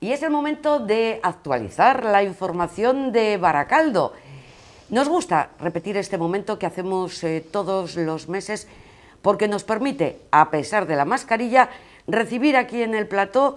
Y es el momento de actualizar la información de Baracaldo. Nos gusta repetir este momento que hacemos eh, todos los meses porque nos permite, a pesar de la mascarilla, recibir aquí en el plató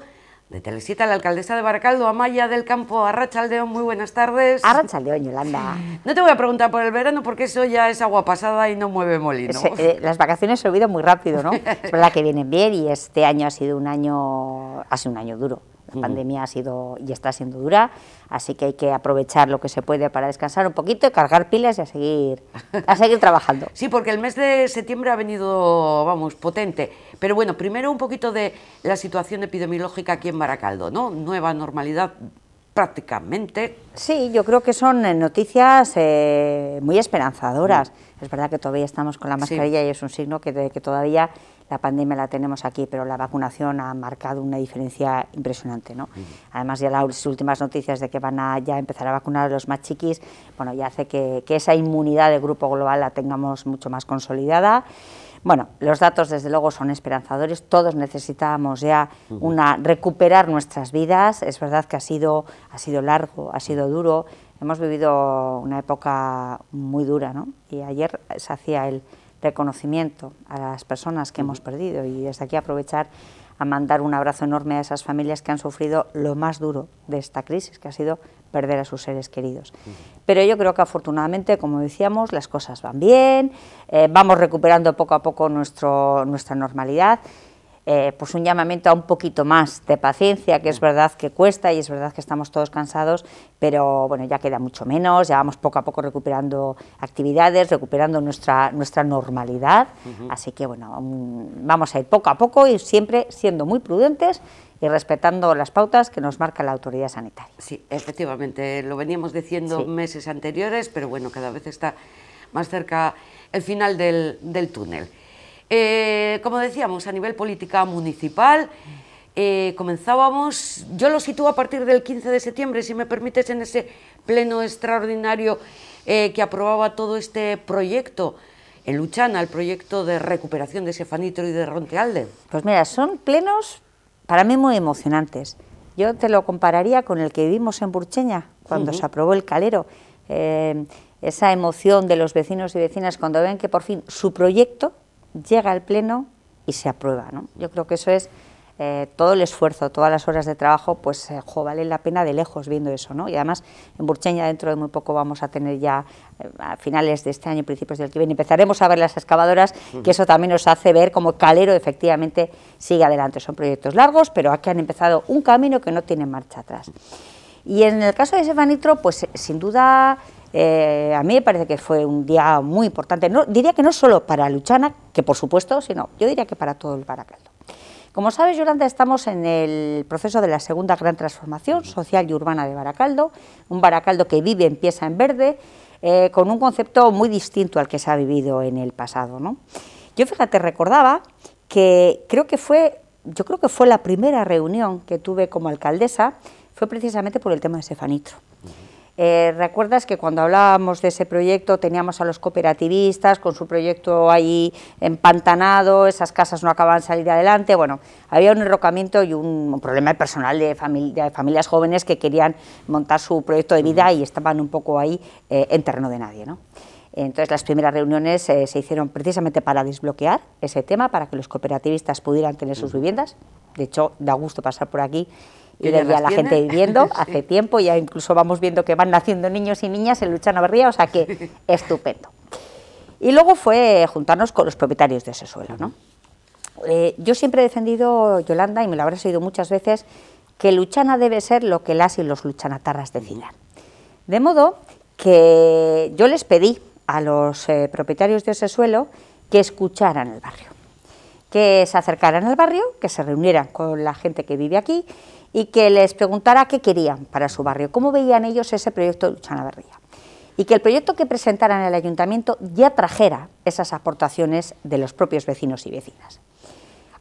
de Telesita, la alcaldesa de Baracaldo, Amaya del Campo, Arrachaldeón, muy buenas tardes. Arrachaldeón, Yolanda. No te voy a preguntar por el verano porque eso ya es agua pasada y no mueve molino. Eh, las vacaciones se olvidan muy rápido, ¿no? es que vienen bien y este año ha sido un año, ha sido un año duro. La pandemia ha sido y está siendo dura, así que hay que aprovechar lo que se puede para descansar un poquito y cargar pilas y a seguir, a seguir trabajando. sí, porque el mes de septiembre ha venido, vamos, potente. Pero bueno, primero un poquito de la situación epidemiológica aquí en Baracaldo, ¿no? Nueva normalidad prácticamente. Sí, yo creo que son eh, noticias eh, muy esperanzadoras. Mm. Es verdad que todavía estamos con la mascarilla y es un signo que, que todavía la pandemia la tenemos aquí, pero la vacunación ha marcado una diferencia impresionante. ¿no? Además, ya las últimas noticias de que van a ya empezar a vacunar a los más chiquis, bueno, ya hace que, que esa inmunidad de grupo global la tengamos mucho más consolidada. Bueno, los datos desde luego son esperanzadores, todos necesitábamos ya una, recuperar nuestras vidas, es verdad que ha sido, ha sido largo, ha sido duro, hemos vivido una época muy dura, ¿no? Y ayer se hacía el, reconocimiento a las personas que hemos perdido y desde aquí aprovechar a mandar un abrazo enorme a esas familias que han sufrido lo más duro de esta crisis, que ha sido perder a sus seres queridos. Pero yo creo que afortunadamente, como decíamos, las cosas van bien, eh, vamos recuperando poco a poco nuestro, nuestra normalidad eh, pues un llamamiento a un poquito más de paciencia, que es verdad que cuesta y es verdad que estamos todos cansados, pero bueno, ya queda mucho menos, ya vamos poco a poco recuperando actividades, recuperando nuestra, nuestra normalidad, así que bueno, mm, vamos a ir poco a poco y siempre siendo muy prudentes y respetando las pautas que nos marca la autoridad sanitaria. Sí, efectivamente, lo veníamos diciendo meses anteriores, pero bueno, cada vez está más cerca el final del túnel. Eh, como decíamos, a nivel política municipal, eh, comenzábamos, yo lo sitúo a partir del 15 de septiembre, si me permites, en ese pleno extraordinario eh, que aprobaba todo este proyecto en Luchana, el proyecto de recuperación de Sefanitro y de Rontealde. Pues mira, son plenos para mí muy emocionantes. Yo te lo compararía con el que vivimos en Burcheña, cuando se aprobó el calero. esa emoción de los vecinos y vecinas cuando ven que por fin su proyecto llega al Pleno y se aprueba. Yo creo que eso es eh, todo el esfuerzo, todas las horas de trabajo, pues eh, vale la pena de lejos viendo eso. ¿no? Y además en Burcheña dentro de muy poco vamos a tener ya, eh, a finales de este año, principios del que viene, empezaremos a ver las excavadoras, que eso también nos hace ver cómo Calero efectivamente sigue adelante. Son proyectos largos, pero aquí han empezado un camino que no tiene marcha atrás. Y en el caso de Sefanitro, pues sin duda eh, a mí me parece que fue un día muy importante, no, diría que no solo para Luchana, que por supuesto, sino yo diría que para todo el Baracaldo. Como sabes, Yolanda, estamos en el proceso de la segunda gran transformación social y urbana de Baracaldo, un Baracaldo que vive, empieza en verde, eh, con un concepto muy distinto al que se ha vivido en el pasado. ¿no? Yo, fíjate, recordaba que creo que fue, yo creo que fue la primera reunión que tuve como alcaldesa, fue precisamente por el tema de Sefanitro. Eh, ¿Recuerdas que cuando hablábamos de ese proyecto teníamos a los cooperativistas con su proyecto ahí empantanado, esas casas no acababan de salir adelante? Bueno, había un enrocamiento y un, problema personal de, de familias jóvenes que querían montar su proyecto de vida y estaban un poco ahí eh, en terreno de nadie. Entonces las primeras reuniones eh, se hicieron precisamente para desbloquear ese tema, para que los cooperativistas pudieran tener sus viviendas. De hecho, da gusto pasar por aquí y desde a la gente viviendo hace tiempo, ya incluso vamos viendo que van naciendo niños y niñas en Luchana Barría, o sea que estupendo. Y luego fue juntarnos con los propietarios de ese suelo. ¿no? Eh, yo siempre he defendido, Yolanda, y me lo habrás oído muchas veces, que Luchana debe ser lo que las y los luchanatarras decidan. De modo que yo les pedí a los eh, propietarios de ese suelo que escucharan el barrio, que se acercaran al barrio, que se reunieran con la gente que vive aquí y que les preguntara qué querían para su barrio, cómo veían ellos ese proyecto de Luchana Berría. Y que el proyecto que presentaran el ayuntamiento ya trajera esas aportaciones de los propios vecinos y vecinas.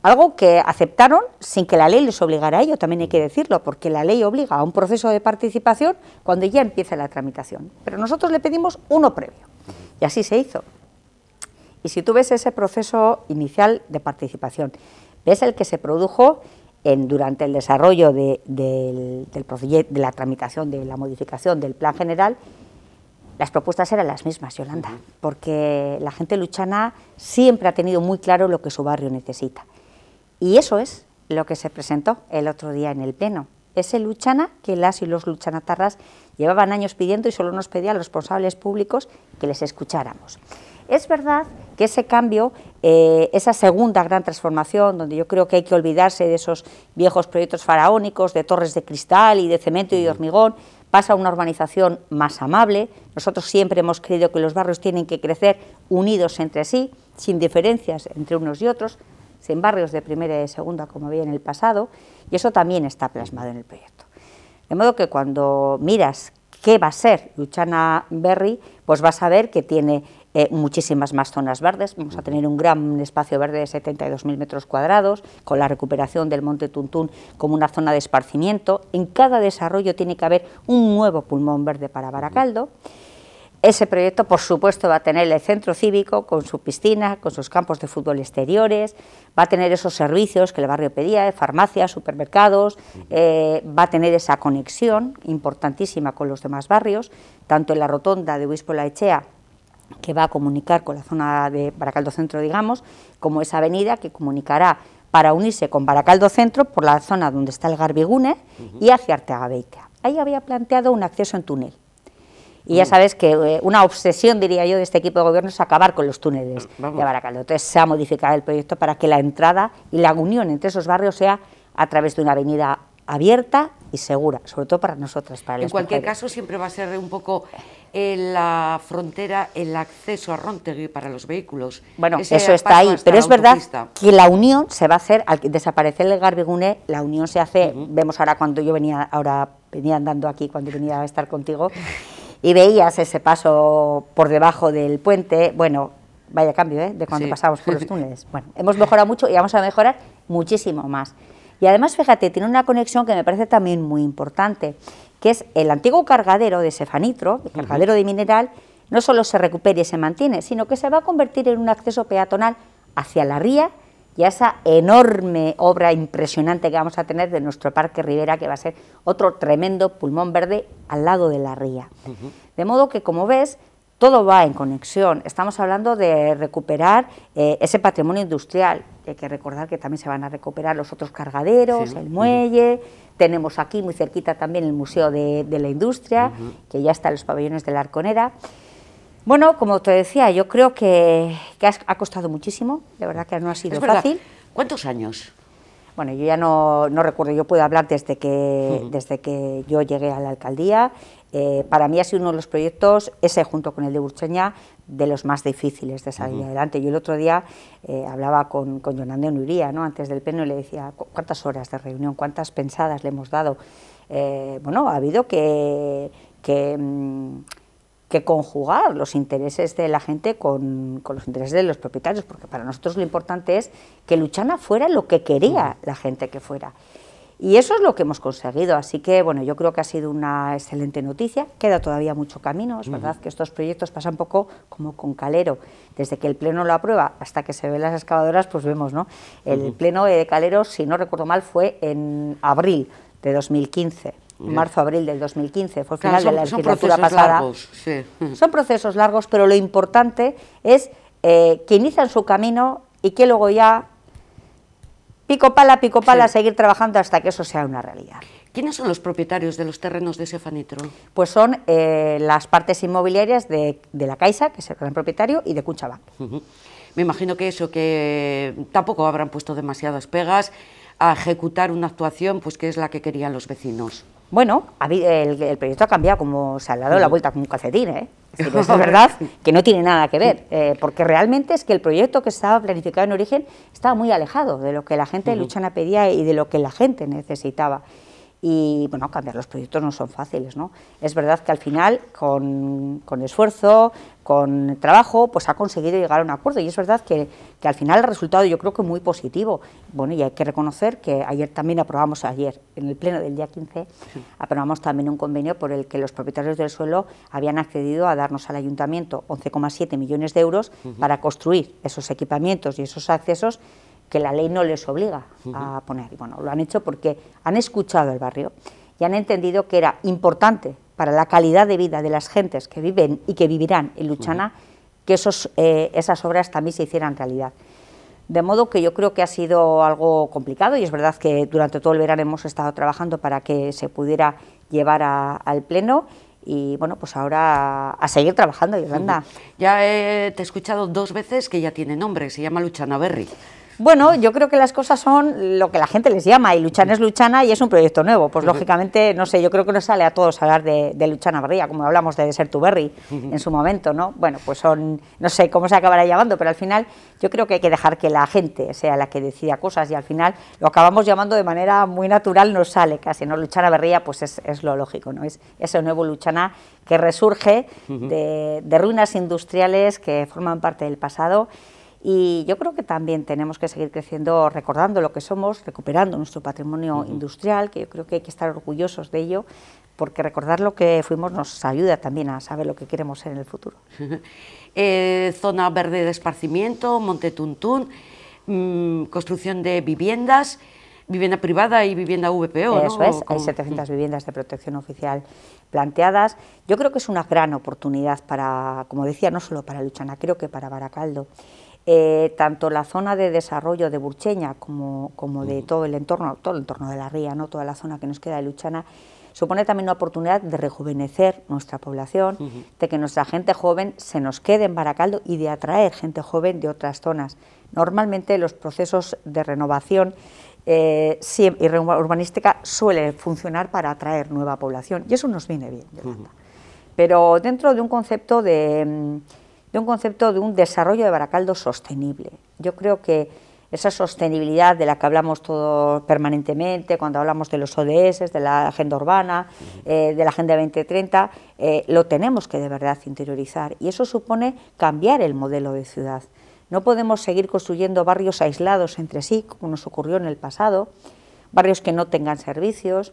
Algo que aceptaron sin que la ley les obligara a ello, también hay que decirlo, porque la ley obliga a un proceso de participación cuando ya empieza la tramitación. Pero nosotros le pedimos uno previo, y así se hizo. Y si tú ves ese proceso inicial de participación, ves el que se produjo durante el desarrollo del, de la tramitación de la modificación del plan general, las propuestas eran las mismas, Yolanda, porque la gente luchana siempre ha tenido muy claro lo que su barrio necesita. Y eso es lo que se presentó el otro día en el Pleno. Ese luchana que las y los luchanatarras llevaban años pidiendo y solo nos pedían los responsables públicos que les escucháramos. Es verdad que ese cambio, eh, esa segunda gran transformación, donde yo creo que hay que olvidarse de esos viejos proyectos faraónicos, de torres de cristal y de cemento y de hormigón, pasa a una urbanización más amable. Nosotros siempre hemos creído que los barrios tienen que crecer unidos entre sí, sin diferencias entre unos y otros, sin barrios de primera y de segunda como había en el pasado, y eso también está plasmado en el proyecto. De modo que cuando miras qué va a ser Luchana Berry, pues vas a ver que tiene eh, muchísimas más zonas verdes. Vamos a tener un gran espacio verde de 72.000 metros cuadrados, con la recuperación del Monte Tuntún como una zona de esparcimiento. En cada desarrollo tiene que haber un nuevo pulmón verde para Baracaldo. Ese proyecto, por supuesto, va a tener el centro cívico con su piscina, con sus campos de fútbol exteriores, va a tener esos servicios que el barrio pedía, eh, farmacias, supermercados, eh, va a tener esa conexión importantísima con los demás barrios, tanto en la rotonda de Huispo La Echea que va a comunicar con la zona de Baracaldo Centro, digamos, como esa avenida que comunicará para unirse con Baracaldo Centro por la zona donde está el Garbigune y hacia Arteaga Ahí había planteado un acceso en túnel. Y ya mm. sabes que eh, una obsesión, diría yo, de este equipo de gobierno es acabar con los túneles de Baracaldo. Entonces se ha modificado el proyecto para que la entrada y la unión entre esos barrios sea a través de una avenida abierta y segura, sobre todo para nosotras, para en cualquier caso, siempre va a ser un poco en eh, la frontera, el acceso a Rontegui para los vehículos. Bueno, eso está ahí, pero es verdad que la unión se va a hacer, al desaparecer el Garbigune, la unión se hace, vemos ahora cuando yo venía, ahora venía andando aquí, cuando venía a estar contigo, y veías ese paso por debajo del puente, bueno, vaya cambio, ¿eh? de cuando pasamos por los túneles. Bueno, hemos mejorado mucho y vamos a mejorar muchísimo más. Y además, fíjate, tiene una conexión que me parece también muy importante, que es el antiguo cargadero de Sefanitro, el cargadero de mineral, no solo se recupera y se mantiene, sino que se va a convertir en un acceso peatonal hacia la ría y a esa enorme obra impresionante que vamos a tener de nuestro Parque Rivera, que va a ser otro tremendo pulmón verde al lado de la ría. De modo que, como ves, todo va en conexión. Estamos hablando de recuperar eh, ese patrimonio industrial. Hay que recordar que también se van a recuperar los otros cargaderos, el muelle. Tenemos aquí muy cerquita también el Museo de, la Industria, que ya está en los pabellones de la Arconera. Bueno, como te decía, yo creo que, ha costado muchísimo. De verdad que no ha sido fácil. ¿Cuántos años? bueno, yo ya no, recuerdo, yo puedo hablar desde que, desde que yo llegué a la alcaldía, eh, para mí ha sido uno de los proyectos, ese junto con el de Urcheña, de los más difíciles de salir adelante. Yo el otro día eh, hablaba con, con de Nuría, ¿no? antes del pleno, y le decía cuántas horas de reunión, cuántas pensadas le hemos dado. Eh, bueno, ha habido mm, que, conjugar los intereses de la gente con, los intereses de los propietarios, porque para nosotros lo importante es que Luchana fuera lo que quería la gente que fuera. Y eso es lo que hemos conseguido, así que bueno, yo creo que ha sido una excelente noticia, queda todavía mucho camino, es verdad que estos proyectos pasan un poco como con Calero, desde que el Pleno lo aprueba hasta que se ven las excavadoras, pues vemos, ¿no? El Pleno de Calero, si no recuerdo mal, fue en abril de 2015, marzo-abril del 2015, fue el final de la legislatura son pasada. Largos, sí. Son procesos largos, pero lo importante es eh, que inician su camino y que luego ya pico pala, pico pala, seguir trabajando hasta que eso sea una realidad. ¿Quiénes son los propietarios de los terrenos de Sefanitro? Pues son eh, las partes inmobiliarias de, la Caixa, que es el gran propietario, y de Cuchaba. Me imagino que eso, que tampoco habrán puesto demasiadas pegas a ejecutar una actuación pues que es la que querían los vecinos. Bueno, el, el proyecto ha cambiado, como se ha dado la vuelta con un calcetín, ¿eh? es pues, ¿verdad? que no tiene nada que ver, eh, porque realmente es que el proyecto que estaba planificado en origen estaba muy alejado de lo que la gente de Luchana pedía y de lo que la gente necesitaba y bueno, cambiar los proyectos no son fáciles, ¿no? Es verdad que al final, con, esfuerzo, con trabajo, pues ha conseguido llegar a un acuerdo y es verdad que, al final el resultado yo creo que muy positivo. Bueno, y hay que reconocer que ayer también aprobamos, ayer, en el pleno del día 15, aprobamos también un convenio por el que los propietarios del suelo habían accedido a darnos al ayuntamiento 11,7 millones de euros para construir esos equipamientos y esos accesos que la ley no les obliga a poner. Y bueno, lo han hecho porque han escuchado el barrio y han entendido que era importante para la calidad de vida de las gentes que viven y que vivirán en Luchana que esos, eh, esas obras también se hicieran realidad. De modo que yo creo que ha sido algo complicado y es verdad que durante todo el verano hemos estado trabajando para que se pudiera llevar a, al Pleno y bueno, pues ahora a seguir trabajando, Yolanda. Ya te he escuchado dos veces que ya tiene nombre, se llama Luchana Berry. Bueno, yo creo que las cosas son lo que la gente les llama, y Luchana es Luchana y es un proyecto nuevo. Pues lógicamente, no sé, yo creo que nos sale a todos hablar de, Luchana Barría, como hablamos de Ser tu en su momento, ¿no? Bueno, pues son, no sé cómo se acabará llamando, pero al final yo creo que hay que dejar que la gente sea la que decida cosas y al final lo acabamos llamando de manera muy natural, nos sale casi, ¿no? Luchana Berría, pues es, lo lógico, ¿no? Es ese nuevo Luchana que resurge de ruinas industriales que forman parte del pasado y yo creo que también tenemos que seguir creciendo recordando lo que somos, recuperando nuestro patrimonio industrial, que yo creo que hay que estar orgullosos de ello, porque recordar lo que fuimos nos ayuda también a saber lo que queremos ser en el futuro. Eh, zona verde de esparcimiento, Monte Tuntún, mm, construcción de viviendas, vivienda privada y vivienda VPO. Eso es, hay 700 mm. viviendas de protección oficial planteadas. Yo creo que es una gran oportunidad para, como decía, no solo para Luchana, creo que para Baracaldo. Eh, tanto la zona de desarrollo de Burcheña como, como de todo el entorno, todo el entorno de la ría, ¿no? toda la zona que nos queda de Luchana, supone también una oportunidad de rejuvenecer nuestra población, de que nuestra gente joven se nos quede en Baracaldo y de atraer gente joven de otras zonas. Normalmente los procesos de renovación eh, y urbanística suelen funcionar para atraer nueva población y eso nos viene bien. Pero dentro de un concepto de mm, de un concepto de un desarrollo de Baracaldo sostenible. Yo creo que esa sostenibilidad de la que hablamos todos permanentemente cuando hablamos de los ODS, de la agenda urbana, eh, de la agenda 2030, eh, lo tenemos que de verdad interiorizar y eso supone cambiar el modelo de ciudad. No podemos seguir construyendo barrios aislados entre sí, como nos ocurrió en el pasado, barrios que no tengan servicios,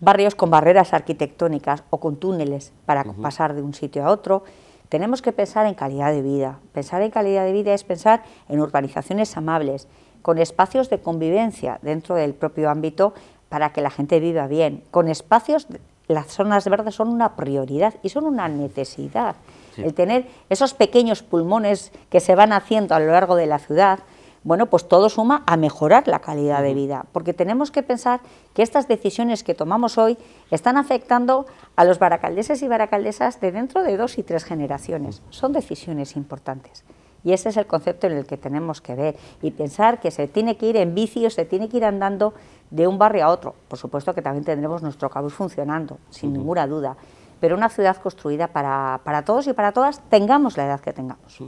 barrios con barreras arquitectónicas o con túneles para pasar de un sitio a otro. Tenemos que pensar en calidad de vida. Pensar en calidad de vida es pensar en urbanizaciones amables, con espacios de convivencia dentro del propio ámbito para que la gente viva bien, con espacios, las zonas verdes son una prioridad y son una necesidad. El tener esos pequeños pulmones que se van haciendo a lo largo de la ciudad, bueno, pues todo suma a mejorar la calidad de vida, porque tenemos que pensar que estas decisiones que tomamos hoy están afectando a los baracaldeses y baracaldesas de dentro de dos y tres generaciones. Son decisiones importantes. Y ese es el concepto en el que tenemos que ver y pensar que se tiene que ir en vicio, se tiene que ir andando de un barrio a otro. Por supuesto que también tendremos nuestro cabús funcionando, sin ninguna duda, pero una ciudad construida para, todos y para todas, tengamos la edad que tengamos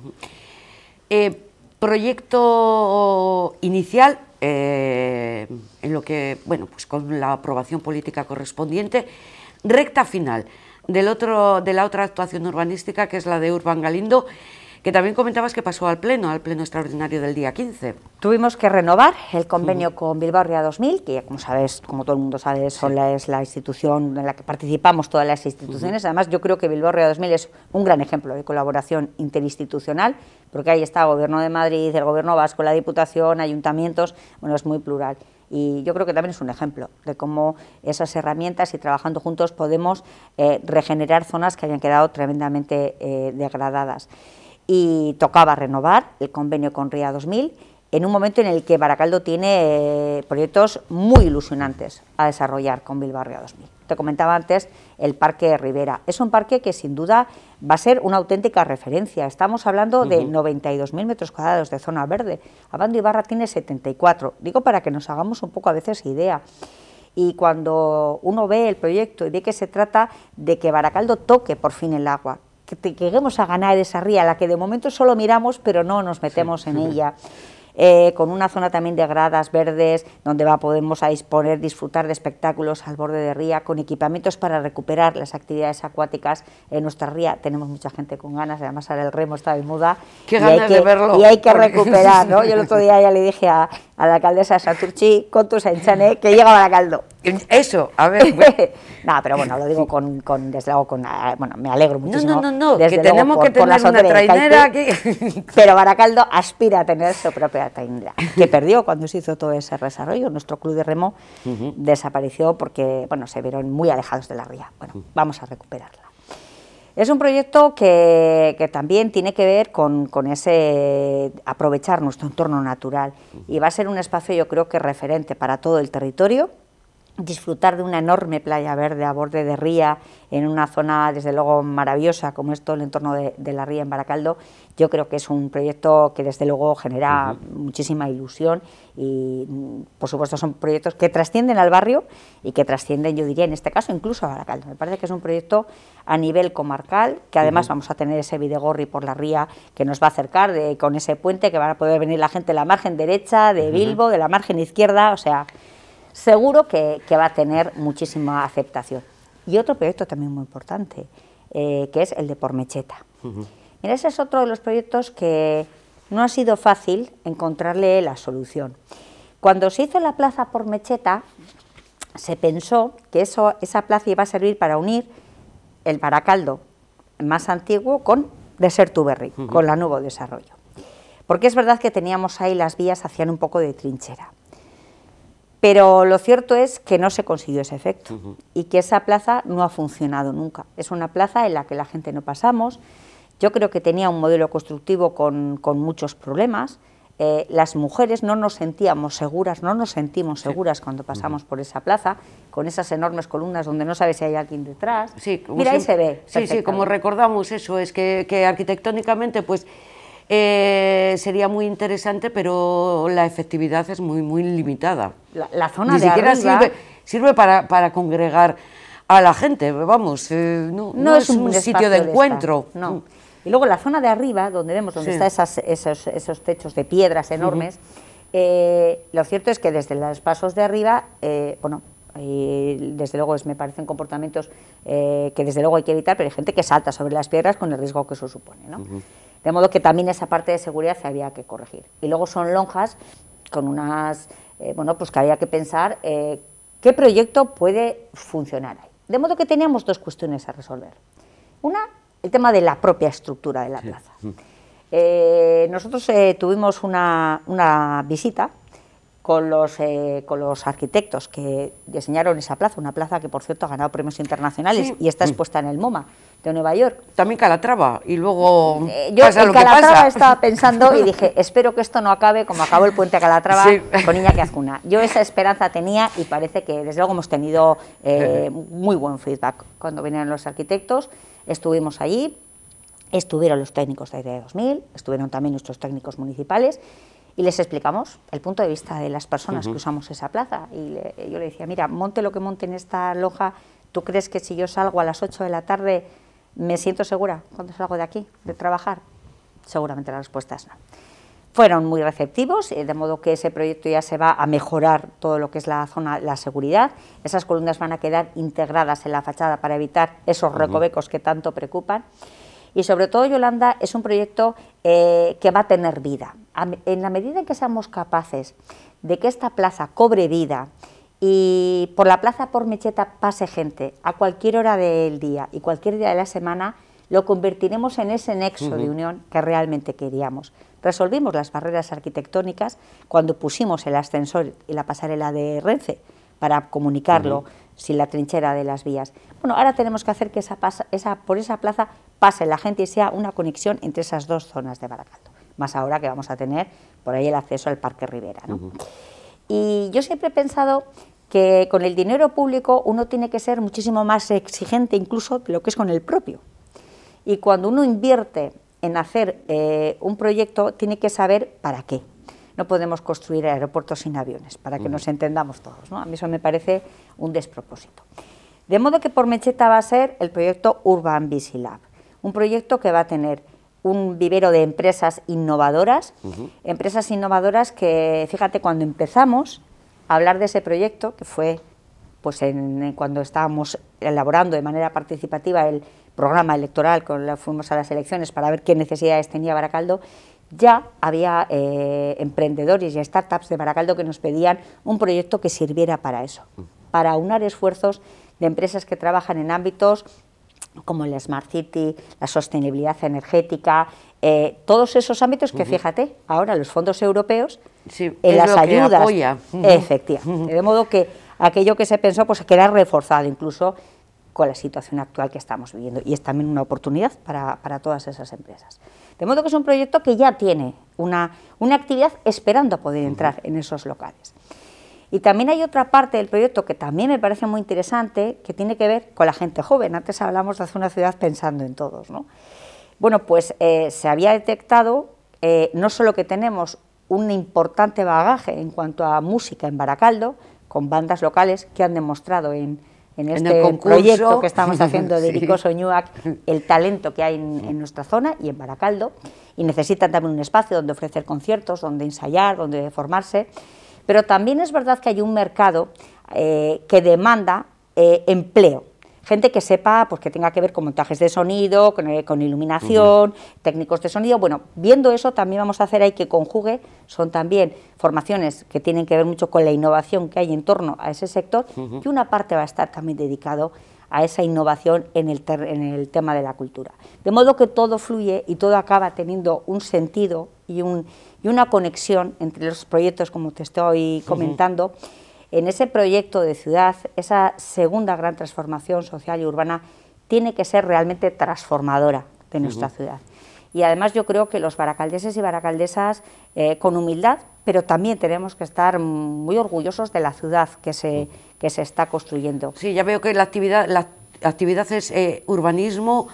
proyecto inicial, eh, en lo que, bueno, pues con la aprobación política correspondiente, recta final del otro, de la otra actuación urbanística, que es la de Urban Galindo, que también comentabas que pasó al Pleno, al Pleno Extraordinario del día 15. Tuvimos que renovar el convenio con Bilbao Ría 2000, que como sabes, como todo el mundo sabe, es la institución en la que participamos todas las instituciones. Además, yo creo que Bilbao Ría 2000 es un gran ejemplo de colaboración interinstitucional, porque ahí está el Gobierno de Madrid, el Gobierno Vasco, la Diputación, ayuntamientos, bueno, es muy plural. Y yo creo que también es un ejemplo de cómo esas herramientas y trabajando juntos podemos eh, regenerar zonas que hayan quedado tremendamente eh, degradadas y tocaba renovar el convenio con Ría 2000 en un momento en el que Baracaldo tiene eh, proyectos muy ilusionantes a desarrollar con Bilbao RIA 2000. Te comentaba antes el Parque Rivera. Es un parque que sin duda va a ser una auténtica referencia. Estamos hablando de 92.000 metros cuadrados de zona verde. Abando Barra tiene 74. Digo para que nos hagamos un poco a veces idea y cuando uno ve el proyecto y ve que se trata de que Baracaldo toque por fin el agua, que lleguemos a ganar esa ría, la que de momento solo miramos pero no nos metemos en ella. Eh, con una zona también de gradas verdes, donde va, podemos a disponer, disfrutar de espectáculos al borde de ría, con equipamientos para recuperar las actividades acuáticas en nuestra ría. Tenemos mucha gente con ganas, además ahora el remo está de muda. Qué y hay que, de verlo. Y hay que recuperar, Yo el otro día ya le dije a, a la alcaldesa Saturchi Coto eh, que llega a caldo. Eso, a ver. no, pero bueno, lo digo con, con desde luego, con, ah, bueno, me alegro muchísimo. No, no, no, no que tenemos que tener una trainera aquí. pero Baracaldo aspira a tener su propia trainera, que perdió cuando se hizo todo ese desarrollo. Nuestro club de remo desapareció porque, bueno, se vieron muy alejados de la ría. Bueno, vamos a recuperarla. Es un proyecto que, también tiene que ver con, con, ese aprovechar nuestro entorno natural y va a ser un espacio yo creo que referente para todo el territorio disfrutar de una enorme playa verde a borde de ría, en una zona desde luego maravillosa como esto, el entorno de, la ría en Baracaldo, yo creo que es un proyecto que desde luego genera muchísima ilusión y por supuesto son proyectos que trascienden al barrio y que trascienden, yo diría en este caso, incluso a Baracaldo. Me parece que es un proyecto a nivel comarcal, que además vamos a tener ese Videgorri por la ría que nos va a acercar de, con ese puente que van a poder venir la gente de la margen derecha, de Bilbo, de la margen izquierda, o sea seguro que, va a tener muchísima aceptación. Y otro proyecto también muy importante, eh, que es el de Pormecheta. ese es otro de los proyectos que no ha sido fácil encontrarle la solución. Cuando se hizo la plaza Pormecheta, se pensó que eso, esa plaza iba a servir para unir el Baracaldo más antiguo con de uh con la nuevo desarrollo. Porque es verdad que teníamos ahí las vías, hacían un poco de trinchera. Pero lo cierto es que no se consiguió ese efecto y que esa plaza no ha funcionado nunca. Es una plaza en la que la gente no pasamos. Yo creo que tenía un modelo constructivo con, muchos problemas. Eh, las mujeres no nos sentíamos seguras, no nos sentimos seguras cuando pasamos por esa plaza, con esas enormes columnas donde no sabes si hay alguien detrás. Sí, Mira, ahí se ve. Sí, sí, como recordamos eso, es que, que arquitectónicamente pues eh, sería muy interesante, pero la efectividad es muy, muy limitada. La, zona de arriba... sirve, sirve para, congregar a la gente, vamos, eh, no, es, un, sitio de, encuentro. no. Mm. Y luego la zona de arriba, donde vemos, donde están esos, esos, techos de piedras enormes, eh, lo cierto es que desde los pasos de arriba, bueno, desde luego me parecen comportamientos que desde luego hay que evitar, pero hay gente que salta sobre las piedras con el riesgo que eso supone. ¿no? De modo que también esa parte de seguridad se había que corregir. Y luego son lonjas con unas, eh, bueno, pues que había que pensar eh, qué proyecto puede funcionar ahí. De modo que teníamos dos cuestiones a resolver. Una, el tema de la propia estructura de la plaza. Eh, nosotros tuvimos una, una visita con los, eh, con los arquitectos que diseñaron esa plaza, una plaza que por cierto ha ganado premios internacionales y está mm. expuesta en el MoMA de Nueva York. También Calatrava y luego eh, yo en Calatrava estaba pensando y dije, espero que esto no acabe como acabó el puente Calatrava sí. con Iñaki Azcuna. Yo esa esperanza tenía y parece que desde luego hemos tenido eh, muy buen feedback cuando vinieron los arquitectos, estuvimos allí, estuvieron los técnicos de Idea 2000, estuvieron también nuestros técnicos municipales y les explicamos el punto de vista de las personas que usamos esa plaza. Y yo le decía, mira, monte lo que monte en esta loja, ¿tú crees que si yo salgo a las 8 de la tarde me siento segura cuando salgo de aquí, de trabajar? Seguramente la respuesta es no. Fueron muy receptivos, eh, de modo que ese proyecto ya se va a mejorar todo lo que es la zona, la seguridad. Esas columnas van a quedar integradas en la fachada para evitar esos recovecos que tanto preocupan. Y sobre todo, Yolanda, es un proyecto eh, que va a tener vida en la medida en que seamos capaces de que esta plaza cobre vida y por la plaza por Mecheta pase gente a cualquier hora del día y cualquier día de la semana, lo convertiremos en ese nexo de unión que realmente queríamos. Resolvimos las barreras arquitectónicas cuando pusimos el ascensor y la pasarela de Renfe para comunicarlo sin la trinchera de las vías. Bueno, ahora tenemos que hacer que esa, esa, por esa plaza pase la gente y sea una conexión entre esas dos zonas de Baracaldo más ahora que vamos a tener por ahí el acceso al Parque Rivera. ¿no? Y yo siempre he pensado que con el dinero público uno tiene que ser muchísimo más exigente incluso de lo que es con el propio. Y cuando uno invierte en hacer eh, un proyecto, tiene que saber para qué. No podemos construir aeropuertos sin aviones, para que nos entendamos todos. ¿no? A mí eso me parece un despropósito. De modo que por Mecheta va a ser el proyecto Urban Visilab, un proyecto que va a tener un vivero de empresas innovadoras, empresas innovadoras que, fíjate, cuando empezamos a hablar de ese proyecto, que fue pues eh, cuando estábamos elaborando de manera participativa el programa electoral, con fuimos a las elecciones para ver qué necesidades tenía Baracaldo, ya había eh, emprendedores y startups de Baracaldo que nos pedían un proyecto que sirviera para eso, para aunar esfuerzos de empresas que trabajan en ámbitos como el Smart City, la sostenibilidad energética, eh, todos esos ámbitos que, fíjate, ahora los fondos europeos en eh, las ayudas. Apoya. De modo que aquello que se pensó pues queda reforzado incluso con la situación actual que estamos viviendo y es también una oportunidad para, todas esas empresas. De modo que es un proyecto que ya tiene una, una actividad esperando a poder entrar en esos locales. Y también hay otra parte del proyecto que también me parece muy interesante, que tiene que ver con la gente joven. Antes hablamos de hacer una ciudad pensando en todos. ¿no? Bueno, pues eh, se había detectado eh, no solo que tenemos un importante bagaje en cuanto a música en Baracaldo, con bandas locales que han demostrado en, en este proyecto que estamos haciendo de Ricoso el talento que hay en, en, nuestra zona y en Baracaldo, y necesitan también un espacio donde ofrecer conciertos, donde ensayar, donde formarse, pero también es verdad que hay un mercado eh, que demanda eh, empleo. Gente que sepa, pues que tenga que ver con montajes de sonido, con, eh, iluminación, técnicos de sonido. Bueno, viendo eso también vamos a hacer ahí que conjugue, son también formaciones que tienen que ver mucho con la innovación que hay en torno a ese sector y una parte va a estar también dedicado a esa innovación en el, tema de la cultura. De modo que todo fluye y todo acaba teniendo un sentido y, una conexión entre los proyectos, como te estoy comentando. En ese proyecto de ciudad, esa segunda gran transformación social y urbana tiene que ser realmente transformadora de nuestra ciudad y además yo creo que los baracaldeses y baracaldesas eh, con humildad, pero también tenemos que estar muy orgullosos de la ciudad que se, mm. que se está construyendo. Sí, ya veo que la actividad, es eh, urbanismo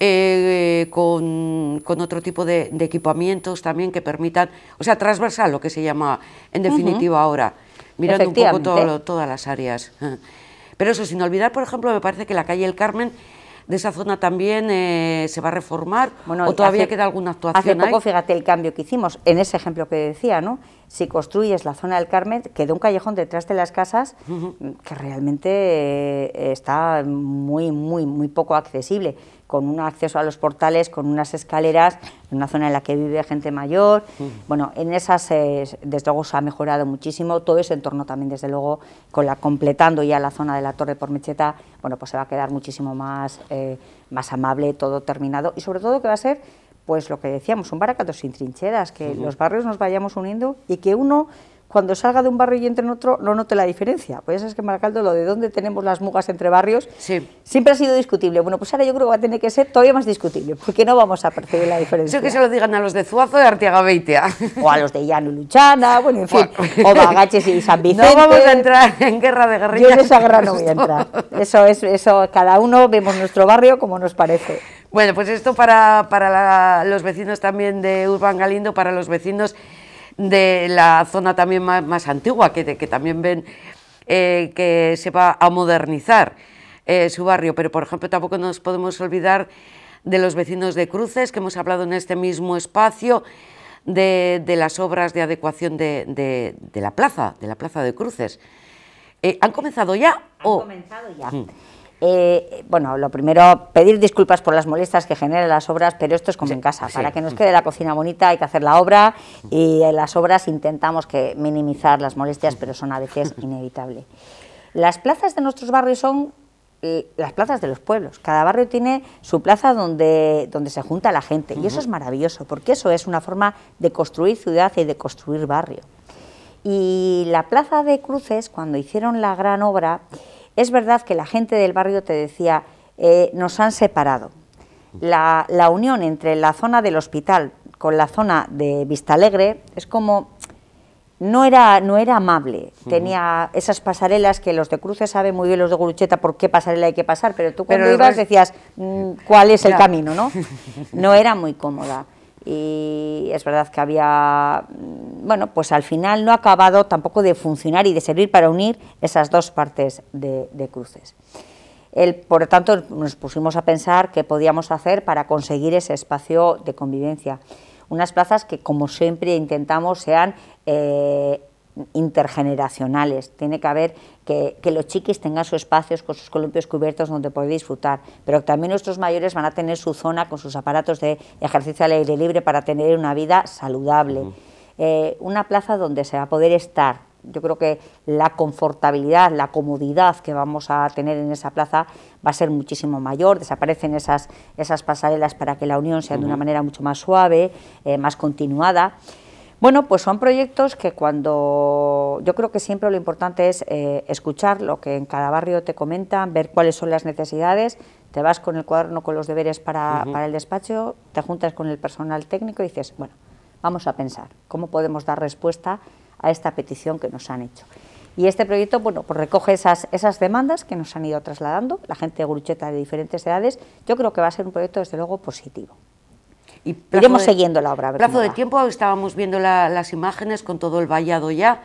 eh, con, otro tipo de, equipamientos también que permitan, o sea, transversal lo que se llama en definitiva ahora, mirando un poco todas las áreas. Ah. Pero eso, sin olvidar, por ejemplo, me parece que la calle El Carmen de esa zona también eh, se va a reformar o todavía queda alguna actuación. Hace poco, fíjate el cambio que hicimos en ese ejemplo que decía, ¿no? Si construyes la zona del Carmen, queda un callejón detrás de las casas que realmente eh, está muy, muy, muy poco accesible con un acceso a los portales, con unas escaleras, en una zona en la que vive gente mayor. Bueno, en esas, eh, desde luego, se ha mejorado muchísimo. Todo ese entorno también, desde luego, con la, completando ya la zona de la Torre por Mecheta, bueno, pues se va a quedar muchísimo más, eh, más amable, todo terminado. Y sobre todo que va a ser, pues lo que decíamos, un baracato sin trincheras, que los barrios nos vayamos uniendo y que uno cuando salga de un barrio y entre en otro no note la diferencia. Pues ya sabes que Maracaldo lo de dónde tenemos las mugas entre barrios siempre ha sido discutible. Bueno, pues ahora yo creo que va a tener que ser todavía más discutible, porque no vamos a percibir la diferencia. Eso que se lo digan a los de Zuazo de Arteaga Beitia. O a los de Llano Luchana, bueno, en fin, o Bagaches y San Vicente. No vamos a entrar en guerra de guerrillas. Yo en esa guerra no voy a entrar. Eso es, eso, cada uno vemos nuestro barrio como nos parece. Bueno, pues esto para, para los vecinos también de Urban Galindo, para los vecinos de la zona también más, antigua, que, que, también ven eh, que se va a modernizar eh, su barrio. Pero, por ejemplo, tampoco nos podemos olvidar de los vecinos de Cruces, que hemos hablado en este mismo espacio, de, las obras de adecuación de, de, la plaza, de la plaza de Cruces. Eh, ¿Han comenzado ya? comenzado ya. Mm. Eh, bueno, lo primero, pedir disculpas por las molestias que generan las obras, pero esto es como en casa. Para que nos quede la cocina bonita hay que hacer la obra y en las obras intentamos que minimizar las molestias, pero son a veces inevitable. Las plazas de nuestros barrios son las plazas de los pueblos. Cada barrio tiene su plaza donde, donde se junta la gente. Y eso es maravilloso, porque eso es una forma de construir ciudad y de construir barrio. Y la plaza de Cruces, cuando hicieron la gran obra, es verdad que la gente del barrio te decía, eh, nos han separado. La, unión entre la zona del hospital con la zona de Alegre es como... No era, amable, tenía esas pasarelas que los de cruces saben muy bien los de Gurucheta por qué pasarela hay que pasar, pero tú cuando ibas decías mm, cuál es el camino, ¿no? No era muy cómoda y es verdad que había, mm, bueno, pues al final no ha acabado tampoco de funcionar y de servir para unir esas dos partes de, cruces. El, por lo tanto, nos pusimos a pensar qué podíamos hacer para conseguir ese espacio de convivencia. Unas plazas que, como siempre, intentamos sean eh, intergeneracionales, tiene que haber que, los chiquis tengan sus espacios con sus columpios cubiertos donde poder disfrutar, pero también nuestros mayores van a tener su zona con sus aparatos de ejercicio al aire libre para tener una vida saludable, eh, una plaza donde se va a poder estar. Yo creo que la confortabilidad, la comodidad que vamos a tener en esa plaza va a ser muchísimo mayor, desaparecen esas, esas pasarelas para que la unión sea de una manera mucho más suave, eh, más continuada. Bueno, pues son proyectos que cuando... Yo creo que siempre lo importante es eh, escuchar lo que en cada barrio te comentan, ver cuáles son las necesidades, te vas con el cuaderno con los deberes para, el despacho, te juntas con el personal técnico y dices, bueno, vamos a pensar cómo podemos dar respuesta a esta petición que nos han hecho. Y este proyecto bueno, pues recoge esas, esas demandas que nos han ido trasladando, la gente de Grucheta de diferentes edades. Yo creo que va a ser un proyecto, desde luego, positivo. Y Iremos siguiendo la obra. plazo de tiempo, estábamos viendo las imágenes con todo el vallado ya,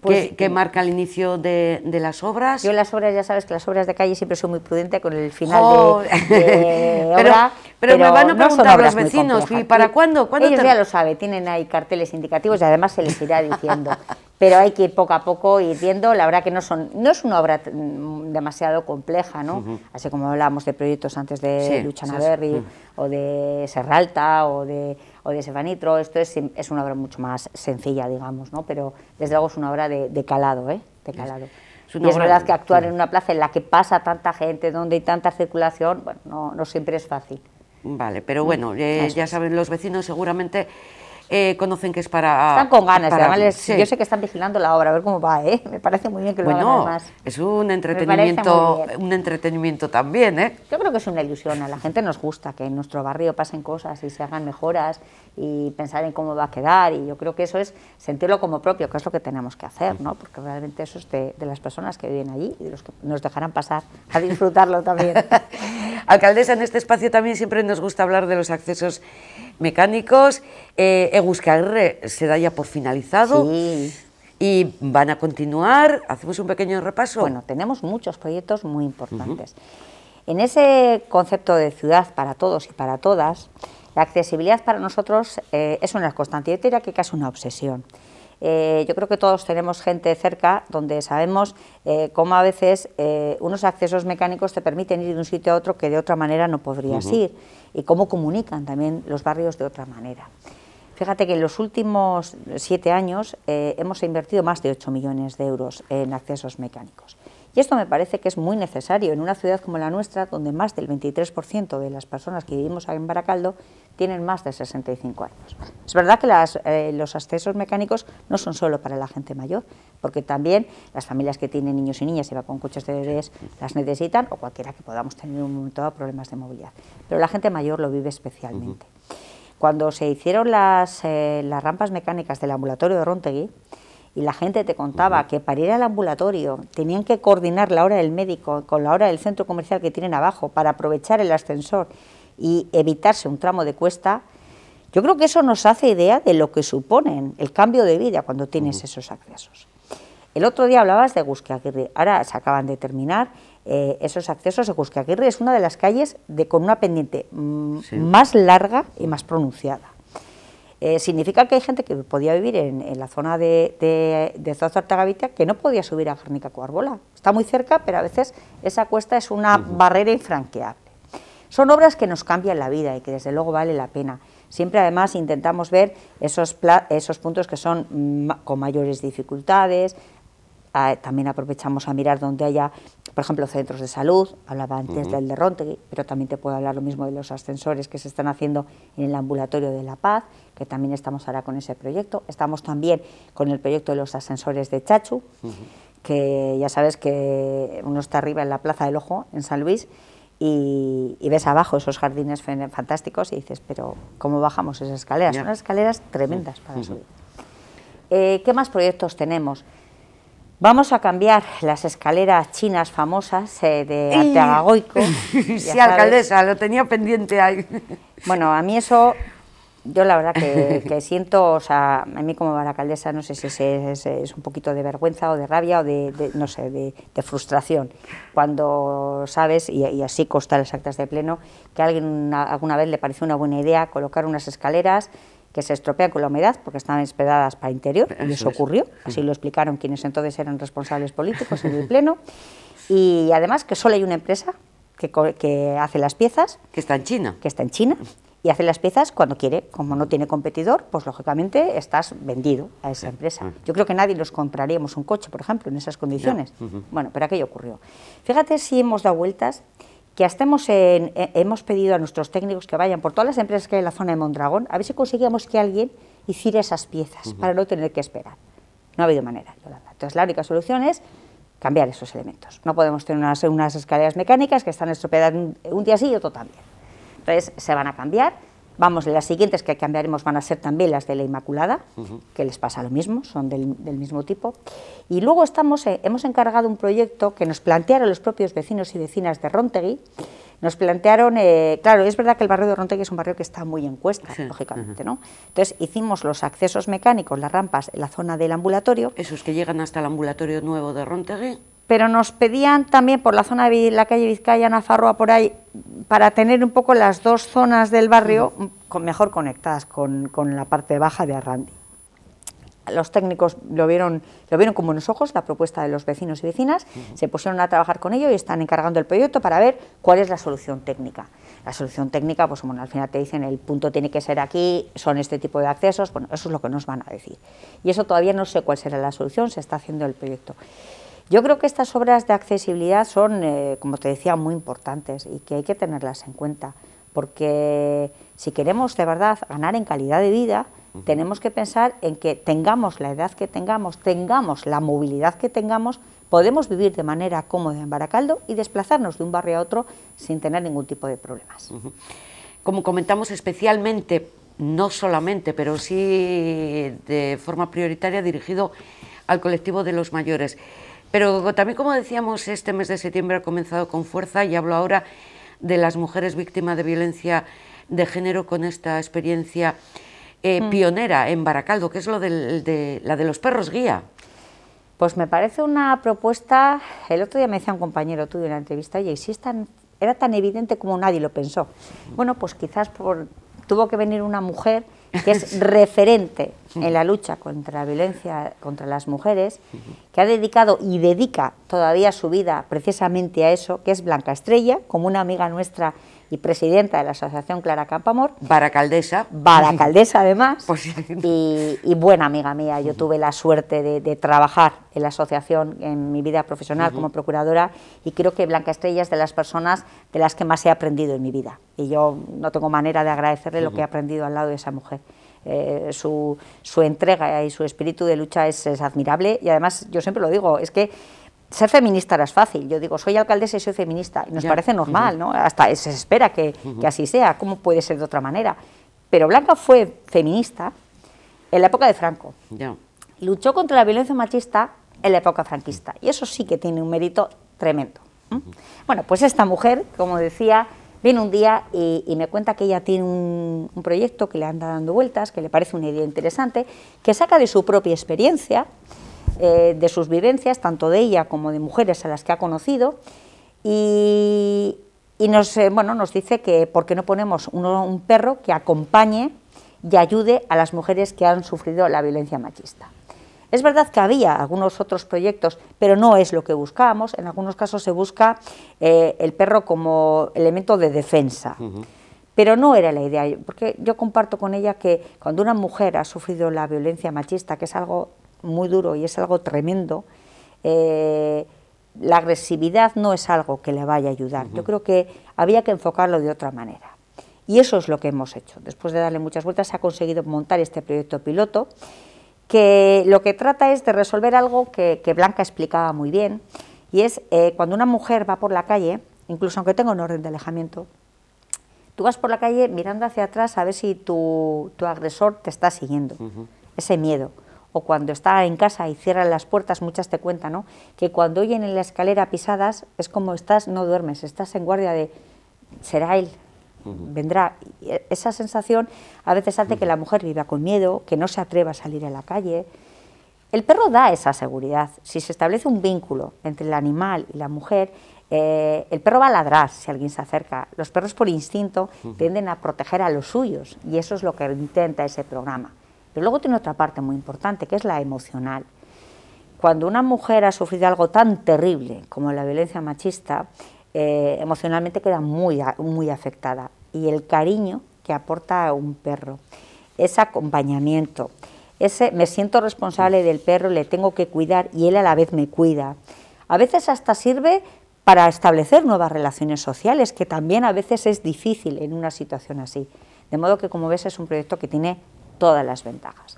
pues ¿Qué, mm. marca el inicio de, las obras? Yo las obras, ya sabes que las obras de calle siempre soy muy prudente con el final de, oh, obra, pero, me van a preguntar los vecinos, ¿y para cuándo? Ellos ya lo saben, tienen ahí carteles indicativos y además se les irá diciendo. pero hay que ir poco a poco ir viendo, la verdad que no son no es una obra mm, demasiado compleja, ¿no? Así como hablábamos de proyectos antes de Lucha Luchana o de Serralta o de o de Sefanitro, esto es, una obra mucho más sencilla, digamos, ¿no? pero desde luego es una obra de, calado, ¿eh? de calado. Es y es verdad que actuar en una plaza en la que pasa tanta gente, donde hay tanta circulación, bueno, no, siempre es fácil. Vale, pero bueno, mm. eh, ya saben los vecinos seguramente eh, conocen que es para... Están con ganas, además yo sé que están vigilando la obra, a ver cómo va, ¿eh? Me parece muy bien que lo hagan además. es un entretenimiento, un entretenimiento también, ¿eh? Yo creo que es una ilusión, a la gente nos gusta que en nuestro barrio pasen cosas y se hagan mejoras y pensar en cómo va a quedar y yo creo que eso es sentirlo como propio, que es lo que tenemos que hacer, ¿no? Porque realmente eso es de, de las personas que viven allí y de los que nos dejarán pasar a disfrutarlo también. Alcaldesa, en este espacio también siempre nos gusta hablar de los accesos mecánicos. Eh, Eguscarre se da ya por finalizado. Y van a continuar. Hacemos un pequeño repaso. Bueno, tenemos muchos proyectos muy importantes. En ese concepto de ciudad para todos y para todas, la accesibilidad para nosotros eh, es una constante. Yo diría que casi una obsesión. Eh, yo creo que todos tenemos gente cerca donde sabemos eh, cómo a veces eh, unos accesos mecánicos te permiten ir de un sitio a otro que de otra manera no podrías ir y cómo comunican también los barrios de otra manera. Fíjate que en los últimos siete años hemos invertido más de 8 millones de euros en accesos mecánicos. Y esto me parece que es muy necesario en una ciudad como la nuestra, donde más del 23% de las personas que vivimos en Baracaldo tienen más de 65 años. Es verdad que eh, los accesos mecánicos no son solo para la gente mayor, porque también las familias que tienen niños y niñas y van con coches de bebés las necesitan, o cualquiera que podamos tener un momento dado problemas de movilidad. Pero la gente mayor lo vive especialmente. Cuando se hicieron las, eh, las rampas mecánicas del ambulatorio de Rontegui, y la gente te contaba que para ir al ambulatorio tenían que coordinar la hora del médico con la hora del centro comercial que tienen abajo para aprovechar el ascensor y evitarse un tramo de cuesta, yo creo que eso nos hace idea de lo que suponen el cambio de vida cuando tienes esos accesos. El otro día hablabas de Gusquiaguirre, ahora se acaban de terminar eh, esos accesos a Gusquiaguirre, es una de las calles de, con una pendiente mm, más larga y más pronunciada. Eh, significa que hay gente que podía vivir en, la zona de, de, de que no podía subir a Jernica Coárbola, Está muy cerca, pero a veces esa cuesta es una barrera infranqueable. Son obras que nos cambian la vida y que desde luego vale la pena. Siempre además intentamos ver esos puntos que son con mayores dificultades, también aprovechamos a mirar donde haya, por ejemplo, centros de salud, hablaba antes del de Rontegui, pero también te puedo hablar lo mismo de los ascensores que se están haciendo en el ambulatorio de La Paz, que también estamos ahora con ese proyecto. Estamos también con el proyecto de los ascensores de Chachu, que ya sabes que uno está arriba en la Plaza del Ojo, en San Luis, y, ves abajo esos jardines fantásticos y dices, pero ¿cómo bajamos esas escaleras? Son escaleras tremendas para subir. Eh, ¿Qué más proyectos tenemos? Vamos a cambiar las escaleras chinas famosas eh, de Goico. sí, alcaldesa, lo tenía pendiente ahí. Bueno, a mí eso, yo la verdad que, siento, o sea, a mí como alcaldesa no sé si es, un poquito de vergüenza o de rabia o de, no sé, de, frustración. Cuando sabes, y, así consta las actas de pleno, que a alguien alguna vez le pareció una buena idea colocar unas escaleras que se estropea con la humedad porque estaban esperadas para interior y eso ocurrió, así lo explicaron quienes entonces eran responsables políticos en el Pleno. Y además que solo hay una empresa que, que hace las piezas. Que está en China. Que está en China y hace las piezas cuando quiere. Como no tiene competidor, pues lógicamente estás vendido a esa empresa. Yo creo que nadie nos compraríamos un coche, por ejemplo, en esas condiciones. Bueno, pero aquello ocurrió. Fíjate si hemos dado vueltas que hemos, en, eh, hemos pedido a nuestros técnicos que vayan por todas las empresas que hay en la zona de Mondragón, a ver si conseguíamos que alguien hiciera esas piezas para no tener que esperar. No ha habido manera, Entonces, la única solución es cambiar esos elementos. No podemos tener unas, escaleras mecánicas que están estropeadas un, un día sí y otro también. Entonces, se van a cambiar Vamos, las siguientes que cambiaremos van a ser también las de la Inmaculada, que les pasa lo mismo, son del, mismo tipo. Y luego estamos, eh, hemos encargado un proyecto que nos plantearon los propios vecinos y vecinas de Rontegui. Nos plantearon, eh, claro, es verdad que el barrio de Rontegui es un barrio que está muy en cuesta, lógicamente, ¿no? Entonces hicimos los accesos mecánicos, las rampas, la zona del ambulatorio. Esos que llegan hasta el ambulatorio nuevo de Rontegui pero nos pedían también por la zona de la calle Vizcaya, Nafarroa, por ahí, para tener un poco las dos zonas del barrio mejor conectadas con, la parte baja de Arrandi. Los técnicos lo vieron, lo vieron con buenos ojos, la propuesta de los vecinos y vecinas, se pusieron a trabajar con ello y están encargando el proyecto para ver cuál es la solución técnica. La solución técnica, pues bueno, al final te dicen el punto tiene que ser aquí, son este tipo de accesos, bueno, eso es lo que nos van a decir. Y eso todavía no sé cuál será la solución, se está haciendo el proyecto. Yo creo que estas obras de accesibilidad son, eh, como te decía, muy importantes y que hay que tenerlas en cuenta, porque si queremos de verdad ganar en calidad de vida, tenemos que pensar en que tengamos la edad que tengamos, tengamos la movilidad que tengamos, podemos vivir de manera cómoda en Baracaldo y desplazarnos de un barrio a otro sin tener ningún tipo de problemas. Como comentamos especialmente, no solamente, pero sí de forma prioritaria dirigido al colectivo de los mayores. Pero también, como decíamos, este mes de septiembre ha comenzado con fuerza y hablo ahora de las mujeres víctimas de violencia de género con esta experiencia eh, mm. pionera en Baracaldo, que es lo de, la de los perros guía. Pues me parece una propuesta, el otro día me decía un compañero tuyo en la entrevista, oye, si era tan evidente como nadie lo pensó. Bueno, pues quizás tuvo que venir una mujer que es referente en la lucha contra la violencia contra las mujeres, que ha dedicado y dedica todavía su vida precisamente a eso, que es Blanca Estrella, como una amiga nuestra y presidenta de la Asociación Clara Campamor. Baracaldesa. Baracaldesa, además. Pues, y, y, buena amiga mía. Yo tuve la suerte de, trabajar en la asociación en mi vida profesional como procuradora y creo que Blanca Estrella es de las personas de las que más he aprendido en mi vida. Y yo no tengo manera de agradecerle lo que he aprendido al lado de esa mujer. Eh, su, su, entrega y su espíritu de lucha es, es admirable y además yo siempre lo digo, es que ser feminista no es fácil. Yo digo, soy alcaldesa y soy feminista. Y nos parece normal, ¿no? Hasta se espera que, así sea. ¿Cómo puede ser de otra manera? Pero Blanca fue feminista en la época de Franco. Luchó contra la violencia machista en la época franquista. Y eso sí que tiene un mérito tremendo. Bueno, pues esta mujer, como decía, viene un día y, me cuenta que ella tiene un, proyecto que le anda dando vueltas, que le parece una idea interesante, que saca de su propia experiencia eh, de sus vivencias, tanto de ella como de mujeres a las que ha conocido, y, nos, eh, bueno, nos dice que por qué no ponemos un perro que acompañe y ayude a las mujeres que han sufrido la violencia machista. Es verdad que había algunos otros proyectos, pero no es lo que buscábamos. En algunos casos se busca eh, el perro como elemento de defensa. Pero no era la idea, porque yo comparto con ella que cuando una mujer ha sufrido la violencia machista, que es algo muy duro y es algo tremendo, eh, la agresividad no es algo que le vaya a ayudar. Yo creo que había que enfocarlo de otra manera. Y eso es lo que hemos hecho. Después de darle muchas vueltas, se ha conseguido montar este proyecto piloto, que lo que trata es de resolver algo que, Blanca explicaba muy bien, y es eh, cuando una mujer va por la calle, incluso aunque tenga un orden de alejamiento, tú vas por la calle mirando hacia atrás a ver si tu, agresor te está siguiendo. Ese miedo o cuando está en casa y cierran las puertas, muchas te cuentan, ¿no? Que cuando oyen en la escalera pisadas es como estás, no duermes, estás en guardia de, será él, vendrá. E, esa sensación a veces hace que la mujer viva con miedo, que no se atreva a salir a la calle. El perro da esa seguridad. Si se establece un vínculo entre el animal y la mujer, eh, el perro va a ladrar si alguien se acerca. Los perros por instinto tienden a proteger a los suyos y eso es lo que intenta ese programa luego tiene otra parte muy importante, que es la emocional. Cuando una mujer ha sufrido algo tan terrible como la violencia machista, eh, emocionalmente queda muy, muy afectada. Y el cariño que aporta a un perro, ese acompañamiento, ese me siento responsable del perro, le tengo que cuidar y él a la vez me cuida. A veces hasta sirve para establecer nuevas relaciones sociales, que también a veces es difícil en una situación así. De modo que, como ves, es un proyecto que tiene todas las ventajas.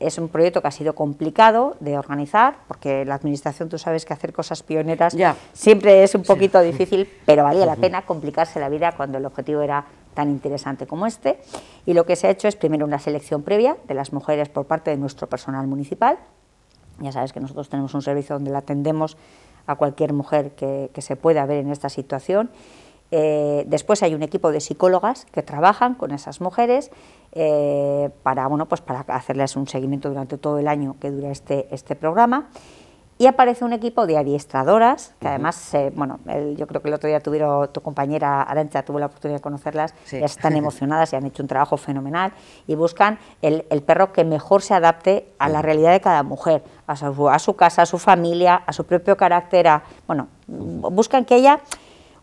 Es un proyecto que ha sido complicado de organizar, porque la administración, tú sabes que hacer cosas pioneras siempre es un poquito difícil, pero valía la pena complicarse la vida cuando el objetivo era tan interesante como este. Y lo que se ha hecho es primero una selección previa de las mujeres por parte de nuestro personal municipal. Ya sabes que nosotros tenemos un servicio donde la atendemos a cualquier mujer que se pueda ver en esta situación eh, después hay un equipo de psicólogas que trabajan con esas mujeres eh, para, bueno, pues para hacerles un seguimiento durante todo el año que dura este, este programa. Y aparece un equipo de adiestradoras, que además, eh, bueno, yo creo que el otro día tuvieron, tu compañera Arancha tuvo la oportunidad de conocerlas, están emocionadas y han hecho un trabajo fenomenal, y buscan el, perro que mejor se adapte a la realidad de cada mujer, a su, casa, a su familia, a su propio carácter, bueno, buscan que ella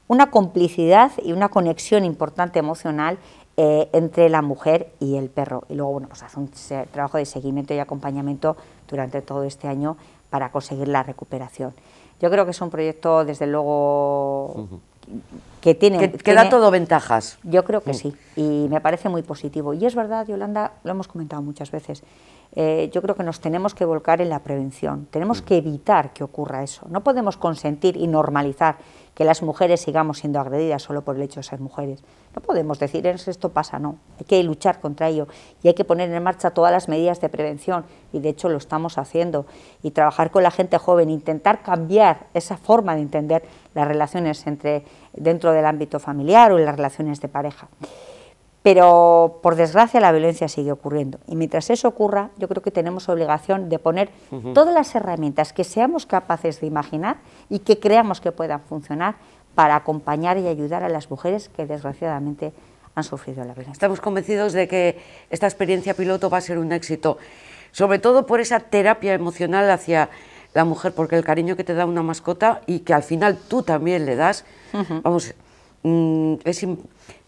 una complicidad y una conexión importante emocional eh, entre la mujer y el perro. Y luego, bueno, pues hace un trabajo de seguimiento y acompañamiento durante todo este año para conseguir la recuperación. Yo creo que es un proyecto, desde luego, que tiene... Que, da todo ventajas. Yo creo que mm. sí, y me parece muy positivo. Y es verdad, Yolanda, lo hemos comentado muchas veces, eh, yo creo que nos tenemos que volcar en la prevención, tenemos que evitar que ocurra eso. No podemos consentir y normalizar que las mujeres sigamos siendo agredidas solo por el hecho de ser mujeres. No podemos decir, esto pasa, no. Hay que luchar contra ello y hay que poner en marcha todas las medidas de prevención y de hecho lo estamos haciendo. Y trabajar con la gente joven, intentar cambiar esa forma de entender las relaciones entre, dentro del ámbito familiar o en las relaciones de pareja. Pero, por desgracia, la violencia sigue ocurriendo. Y mientras eso ocurra, yo creo que tenemos obligación de poner todas las herramientas que seamos capaces de imaginar y que creamos que puedan funcionar para acompañar y ayudar a las mujeres que, desgraciadamente, han sufrido la violencia. Estamos convencidos de que esta experiencia piloto va a ser un éxito, sobre todo por esa terapia emocional hacia la mujer, porque el cariño que te da una mascota y que al final tú también le das, vamos, mm, es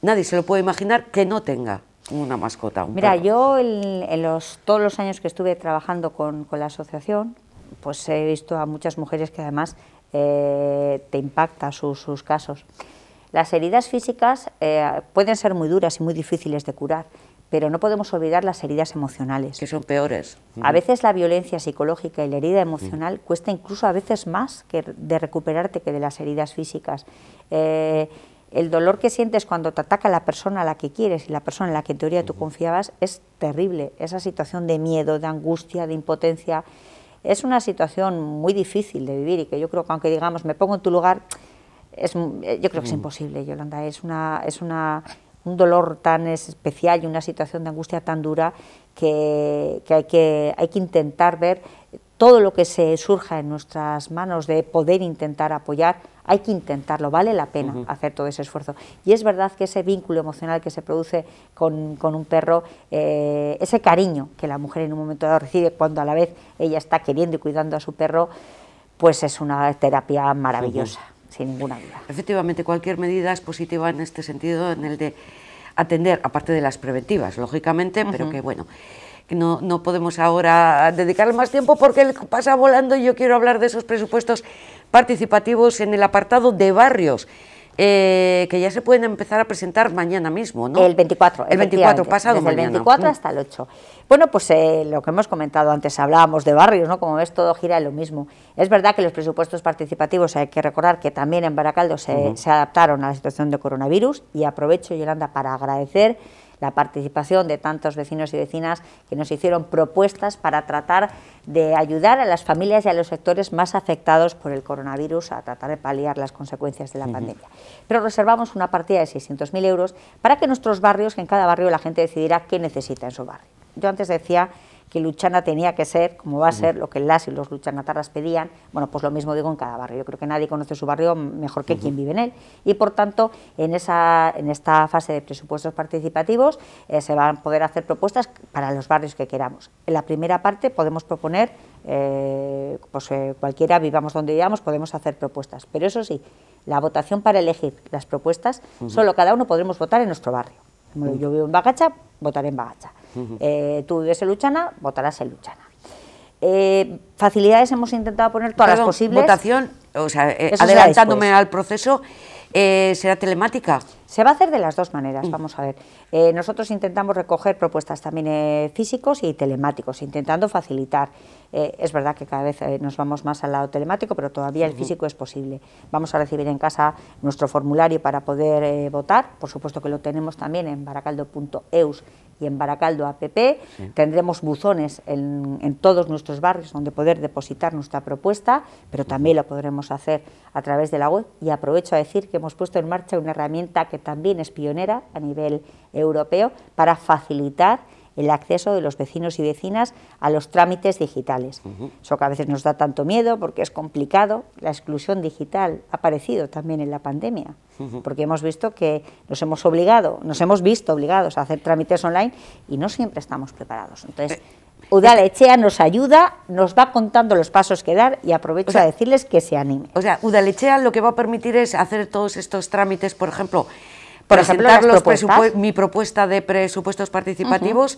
nadie se lo puede imaginar que no tenga una mascota. Mira, yo en, los, todos los años que estuve trabajando con, con, la asociación, pues he visto a muchas mujeres que además eh, te impacta sus casos. Las heridas físicas eh, pueden ser muy duras y muy difíciles de curar, pero no podemos olvidar las heridas emocionales. Que son peores. A veces la violencia psicológica y la herida emocional cuesta incluso a veces más que de recuperarte que de las heridas físicas. Eh, el dolor que sientes cuando te ataca la persona a la que quieres y la persona en la que en teoría tú confiabas es terrible. Esa situación de miedo, de angustia, de impotencia, es una situación muy difícil de vivir y que yo creo que aunque digamos me pongo en tu lugar, es, eh, yo creo que es imposible, Yolanda. Es, una, es una, un dolor tan especial y una situación de angustia tan dura que, hay que hay que intentar ver todo lo que se surja en nuestras manos de poder intentar apoyar, hay que intentarlo, vale la pena hacer todo ese esfuerzo. Y es verdad que ese vínculo emocional que se produce con, un perro, eh, ese cariño que la mujer en un momento dado recibe cuando a la vez ella está queriendo y cuidando a su perro, pues es una terapia maravillosa, sin ninguna duda. Efectivamente, cualquier medida es positiva en este sentido, en el de atender, aparte de las preventivas, lógicamente, pero que bueno no, no podemos ahora dedicarle más tiempo porque él pasa volando y yo quiero hablar de esos presupuestos participativos en el apartado de barrios. Eh, que ya se pueden empezar a presentar mañana mismo, ¿no? El 24. El 24, pasado El 24 mm. hasta el 8. Bueno, pues eh, lo que hemos comentado antes, hablábamos de barrios, ¿no? Como ves, todo gira en lo mismo. Es verdad que los presupuestos participativos, hay que recordar que también en Baracaldo se, se adaptaron a la situación de coronavirus y aprovecho, Yolanda, para agradecer la participación de tantos vecinos y vecinas que nos hicieron propuestas para tratar de ayudar a las familias y a los sectores más afectados por el coronavirus a tratar de paliar las consecuencias de la pandemia. Pero reservamos una partida de 600.000 euros para que nuestros barrios, que en cada barrio la gente decidirá qué necesita en su barrio. Yo antes decía que Luchana tenía que ser, como va a ser, lo que las y los luchanatarras pedían, bueno, pues lo mismo digo en cada barrio. Yo creo que nadie conoce su barrio mejor que quien vive en él. Y por tanto, en, esa, en esta fase de presupuestos participativos eh, se van a poder hacer propuestas para los barrios que queramos. En la primera parte podemos proponer, eh, pues eh, cualquiera, vivamos donde vivamos, podemos hacer propuestas. Pero eso sí, la votación para elegir las propuestas, solo cada uno podremos votar en nuestro barrio. Yo vivo en Bagacha, votaré en Bagacha. Eh, tú vives en Luchana, votarás en Luchana. Eh, facilidades hemos intentado poner todas las posibles. Votación, o sea, eh, adelantándome al proceso, ¿será telemática? Se va a hacer de las dos maneras, mm. vamos a ver. Eh, nosotros intentamos recoger propuestas también eh, físicos y telemáticos, intentando facilitar. Eh, es verdad que cada vez nos vamos más al lado telemático, pero todavía el físico es posible. Vamos a recibir en casa nuestro formulario para poder votar. Por supuesto que lo tenemos también en baracaldo.eus y en Baracaldo APP. Tendremos buzones en, en, todos nuestros barrios donde poder depositar nuestra propuesta, pero también lo podremos hacer a través de la web. Y aprovecho a decir que hemos puesto en marcha una herramienta que también es pionera a nivel europeo para facilitar el acceso de los vecinos y vecinas a los trámites digitales. Eso que a veces nos da tanto miedo porque es complicado. La exclusión digital ha aparecido también en la pandemia, porque hemos visto que nos hemos obligado, nos hemos visto obligados a hacer trámites online y no siempre estamos preparados. Entonces, eh, Udalechea nos ayuda, nos va contando los pasos que dar y aprovecho a decirles que se anime. O sea, Udalechea lo que va a permitir es hacer todos estos trámites, por ejemplo, presentar mi propuesta de presupuestos participativos,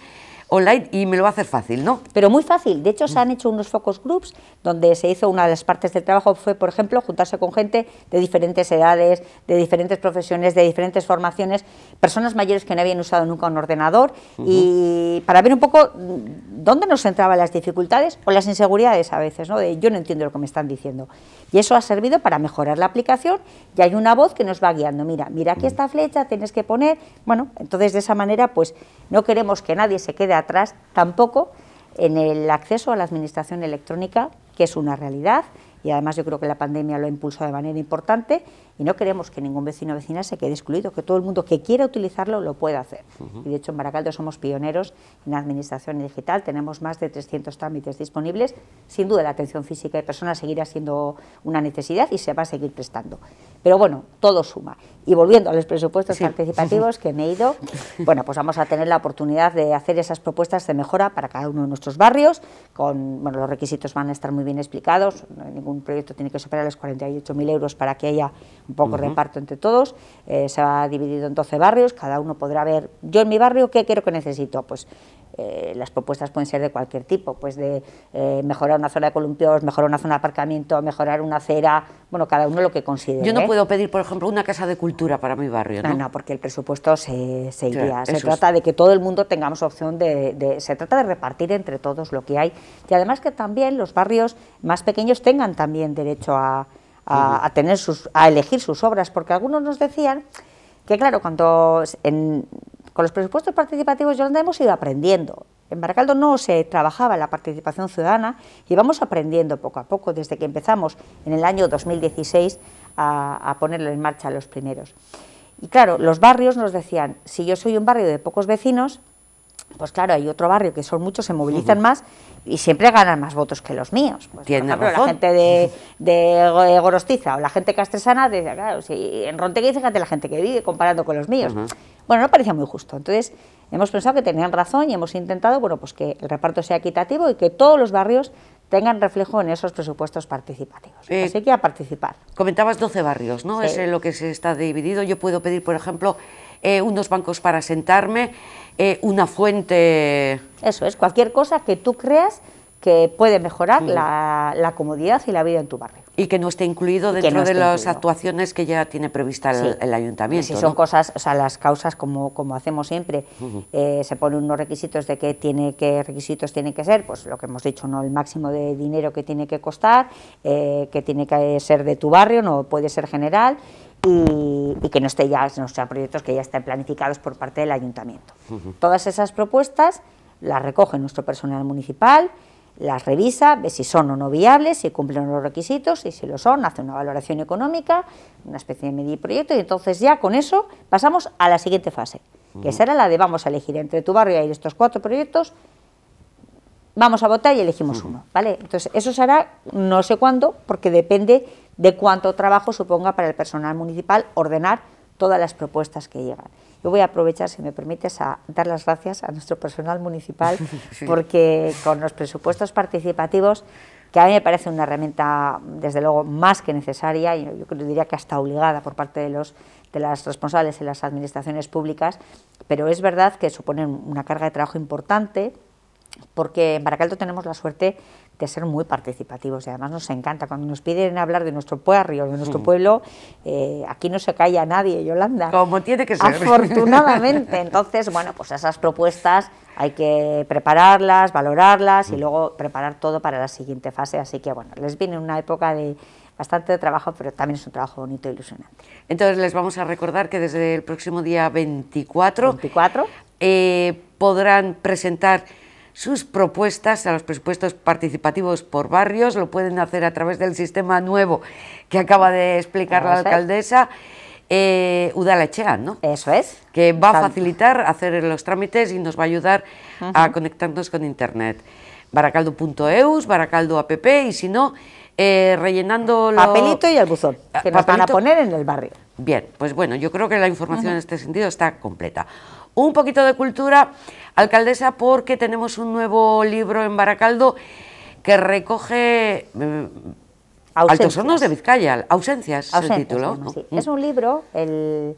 online y me lo va a hacer fácil, ¿no? Pero muy fácil. De hecho, se han hecho unos focus groups donde se hizo una de las partes del trabajo, fue, por ejemplo, juntarse con gente de diferentes edades, de diferentes profesiones, de diferentes formaciones, personas mayores que no habían usado nunca un ordenador y para ver un poco dónde nos centraban las dificultades o las inseguridades a veces, ¿no? De yo no entiendo lo que me están diciendo. Y eso ha servido para mejorar la aplicación y hay una voz que nos va guiando. Mira, mira aquí esta flecha, tienes que poner. Bueno, entonces de esa manera, pues no queremos que nadie se quede atrás tampoco en el acceso a la administración electrónica, que es una realidad y además yo creo que la pandemia lo ha impulsado de manera importante y no queremos que ningún vecino o vecina se quede excluido, que todo el mundo que quiera utilizarlo lo pueda hacer. Y de hecho en Baracaldo somos pioneros en administración digital, tenemos más de 300 trámites disponibles, sin duda la atención física de personas seguirá siendo una necesidad y se va a seguir prestando. Pero bueno, todo suma. Y volviendo a los presupuestos participativos que me he ido, bueno, pues vamos a tener la oportunidad de hacer esas propuestas de mejora para cada uno de nuestros barrios, con, bueno, los requisitos van a estar muy bien explicados, no hay ningún ...un proyecto tiene que superar los 48.000 euros para que haya un poco reparto entre todos. Eh, se va dividido en 12 barrios, cada uno podrá ver, yo en mi barrio, ¿qué quiero que necesito? Pues eh, las propuestas pueden ser de cualquier tipo, pues de eh, mejorar una zona de columpios, mejorar una zona de aparcamiento, mejorar una acera, bueno, cada uno lo que considere. Yo no puedo pedir, por ejemplo, una casa de cultura para mi barrio, ¿no? No, no porque el presupuesto se, se iría. se trata de que todo el mundo tengamos opción de, Se trata de repartir entre todos lo que hay y además que también los barrios más pequeños tengan también derecho a, a, tener sus, a elegir sus obras, porque algunos nos decían que claro, cuando en, con los presupuestos participativos, Yolanda, hemos ido aprendiendo. En Baracaldo no se trabajaba la participación ciudadana y vamos aprendiendo poco a poco, desde que empezamos en el año 2016 a, a ponerlo en marcha los primeros. Y claro, los barrios nos decían, si yo soy un barrio de pocos vecinos, pues claro, hay otro barrio que son muchos, se movilizan más y siempre ganan más votos que los míos. Pues, la gente de, Gorostiza o la gente castresana, de, claro, si en Rontegui, fíjate la gente que vive comparando con los míos. Bueno, no parecía muy justo. Entonces, hemos pensado que tenían razón y hemos intentado, bueno, pues que el reparto sea equitativo y que todos los barrios tengan reflejo en esos presupuestos participativos. Eh, Así que a participar. Comentabas 12 barrios, ¿no? Es eh, lo que se está dividido. Yo puedo pedir, por ejemplo, eh, unos bancos para sentarme, eh, una fuente... Eso es, cualquier cosa que tú creas que puede mejorar la, comodidad y la vida en tu barrio. Y que no esté incluido dentro de las actuaciones que ya tiene prevista el, ayuntamiento. si son cosas, o sea, las causas como, como hacemos siempre, eh, se ponen unos requisitos de qué tiene, qué requisitos tienen que ser, pues lo que hemos dicho, no el máximo de dinero que tiene que costar, eh, que tiene que ser de tu barrio, no puede ser general, y, que no esté ya, no sean proyectos que ya estén planificados por parte del ayuntamiento. Todas esas propuestas las recoge nuestro personal municipal, las revisa, ve si son o no viables, si cumplen los requisitos y si lo son, hace una valoración económica, una especie de medir proyecto y entonces ya con eso pasamos a la siguiente fase, que será la de vamos a elegir entre tu barrio y estos cuatro proyectos, vamos a votar y elegimos uno, ¿vale? Entonces, eso se hará no sé cuándo, porque depende de cuánto trabajo suponga para el personal municipal ordenar todas las propuestas que llegan. Yo voy a aprovechar, si me permites, a dar las gracias a nuestro personal municipal, porque con los presupuestos participativos, que a mí me parece una herramienta, desde luego, más que necesaria, y yo diría que hasta obligada por parte de los de las responsables en las administraciones públicas, pero es verdad que suponen una carga de trabajo importante, porque en Baracaldo tenemos la suerte de ser muy participativos y además nos encanta. Cuando nos piden hablar de nuestro pueblo, de nuestro mm. pueblo, eh, aquí no se calla nadie, Yolanda. Como tiene que ser. Afortunadamente. Entonces, bueno, pues esas propuestas hay que prepararlas, valorarlas y mm. luego preparar todo para la siguiente fase. Así que, bueno, les viene una época de bastante trabajo, pero también es un trabajo bonito e ilusionante. Entonces les vamos a recordar que desde el próximo día 24, 24. Eh, podrán presentar sus propuestas a los presupuestos participativos por barrios. Lo pueden hacer a través del sistema nuevo que acaba de explicar la alcaldesa. Eh, Udalachea, ¿no? Eso es. Que va a facilitar hacer los trámites y nos va a ayudar a conectarnos con Internet. Baracaldo.eus, Baracaldo app y si no, eh, rellenando los... Papelito y el buzón, que nos van a poner en el barrio. Bien, pues bueno, yo creo que la información en este sentido está completa un poquito de cultura, alcaldesa, porque tenemos un nuevo libro en Baracaldo que recoge mm, Altos Hornos de Vizcaya, Ausencias, es el título. Es un libro, el...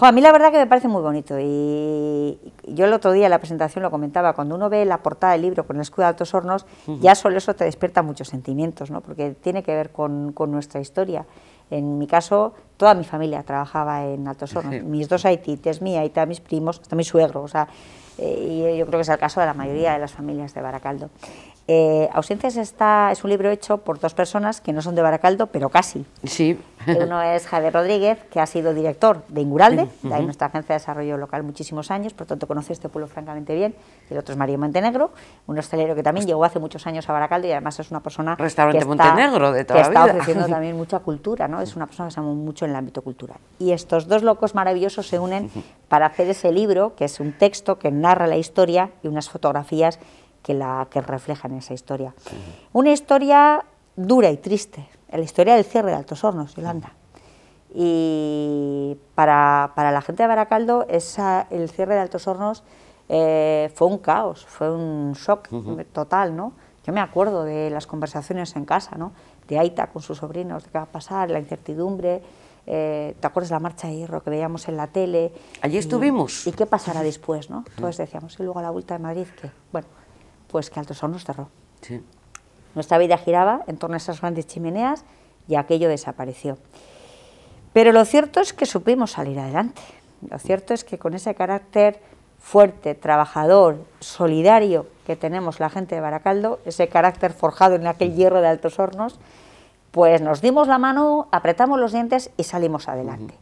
a mí la verdad que me parece muy bonito y yo el otro día en la presentación lo comentaba, cuando uno ve la portada del libro con el escudo de Altos Hornos, ya solo eso te despierta muchos sentimientos, ¿no? porque tiene que ver con, con nuestra historia en mi caso, toda mi familia trabajaba en Altos Hornos, mis dos haitites, mi aita, mis primos, hasta mi suegro, o sea, eh, y yo creo que es el caso de la mayoría de las familias de Baracaldo. Eh, Ausencias está, es un libro hecho por dos personas que no son de Baracaldo, pero casi. Sí. Uno es Javier Rodríguez, que ha sido director de Inguralde, de nuestra agencia de desarrollo local muchísimos años, por tanto conoce este pueblo francamente bien. Y El otro es María Montenegro, un hostelero que también llegó hace muchos años a Baracaldo y además es una persona Restaurante que está, Montenegro de ofreciendo también mucha cultura, ¿no? Es una persona que se mucho en el ámbito cultural. Y estos dos locos maravillosos se unen para hacer ese libro, que es un texto que narra la historia y unas fotografías que, la, que reflejan esa historia. Una historia dura y triste, la historia del cierre de Altos Hornos, Yolanda. Y para, para la gente de Baracaldo, esa, el cierre de Altos Hornos eh, fue un caos, fue un shock total, ¿no? Yo me acuerdo de las conversaciones en casa, ¿no? De Aita con sus sobrinos, de qué va a pasar, la incertidumbre, eh, ¿te acuerdas la marcha de hierro que veíamos en la tele? Allí estuvimos. ¿Y, qué pasará después, no? Entonces decíamos, y luego a la vuelta de Madrid, que Bueno, pues que Altos Hornos cerró. Nuestra vida giraba en torno a esas grandes chimeneas y aquello desapareció. Pero lo cierto es que supimos salir adelante. Lo cierto es que con ese carácter fuerte, trabajador, solidario que tenemos la gente de Baracaldo, ese carácter forjado en aquel hierro de altos hornos, pues nos dimos la mano, apretamos los dientes y salimos adelante.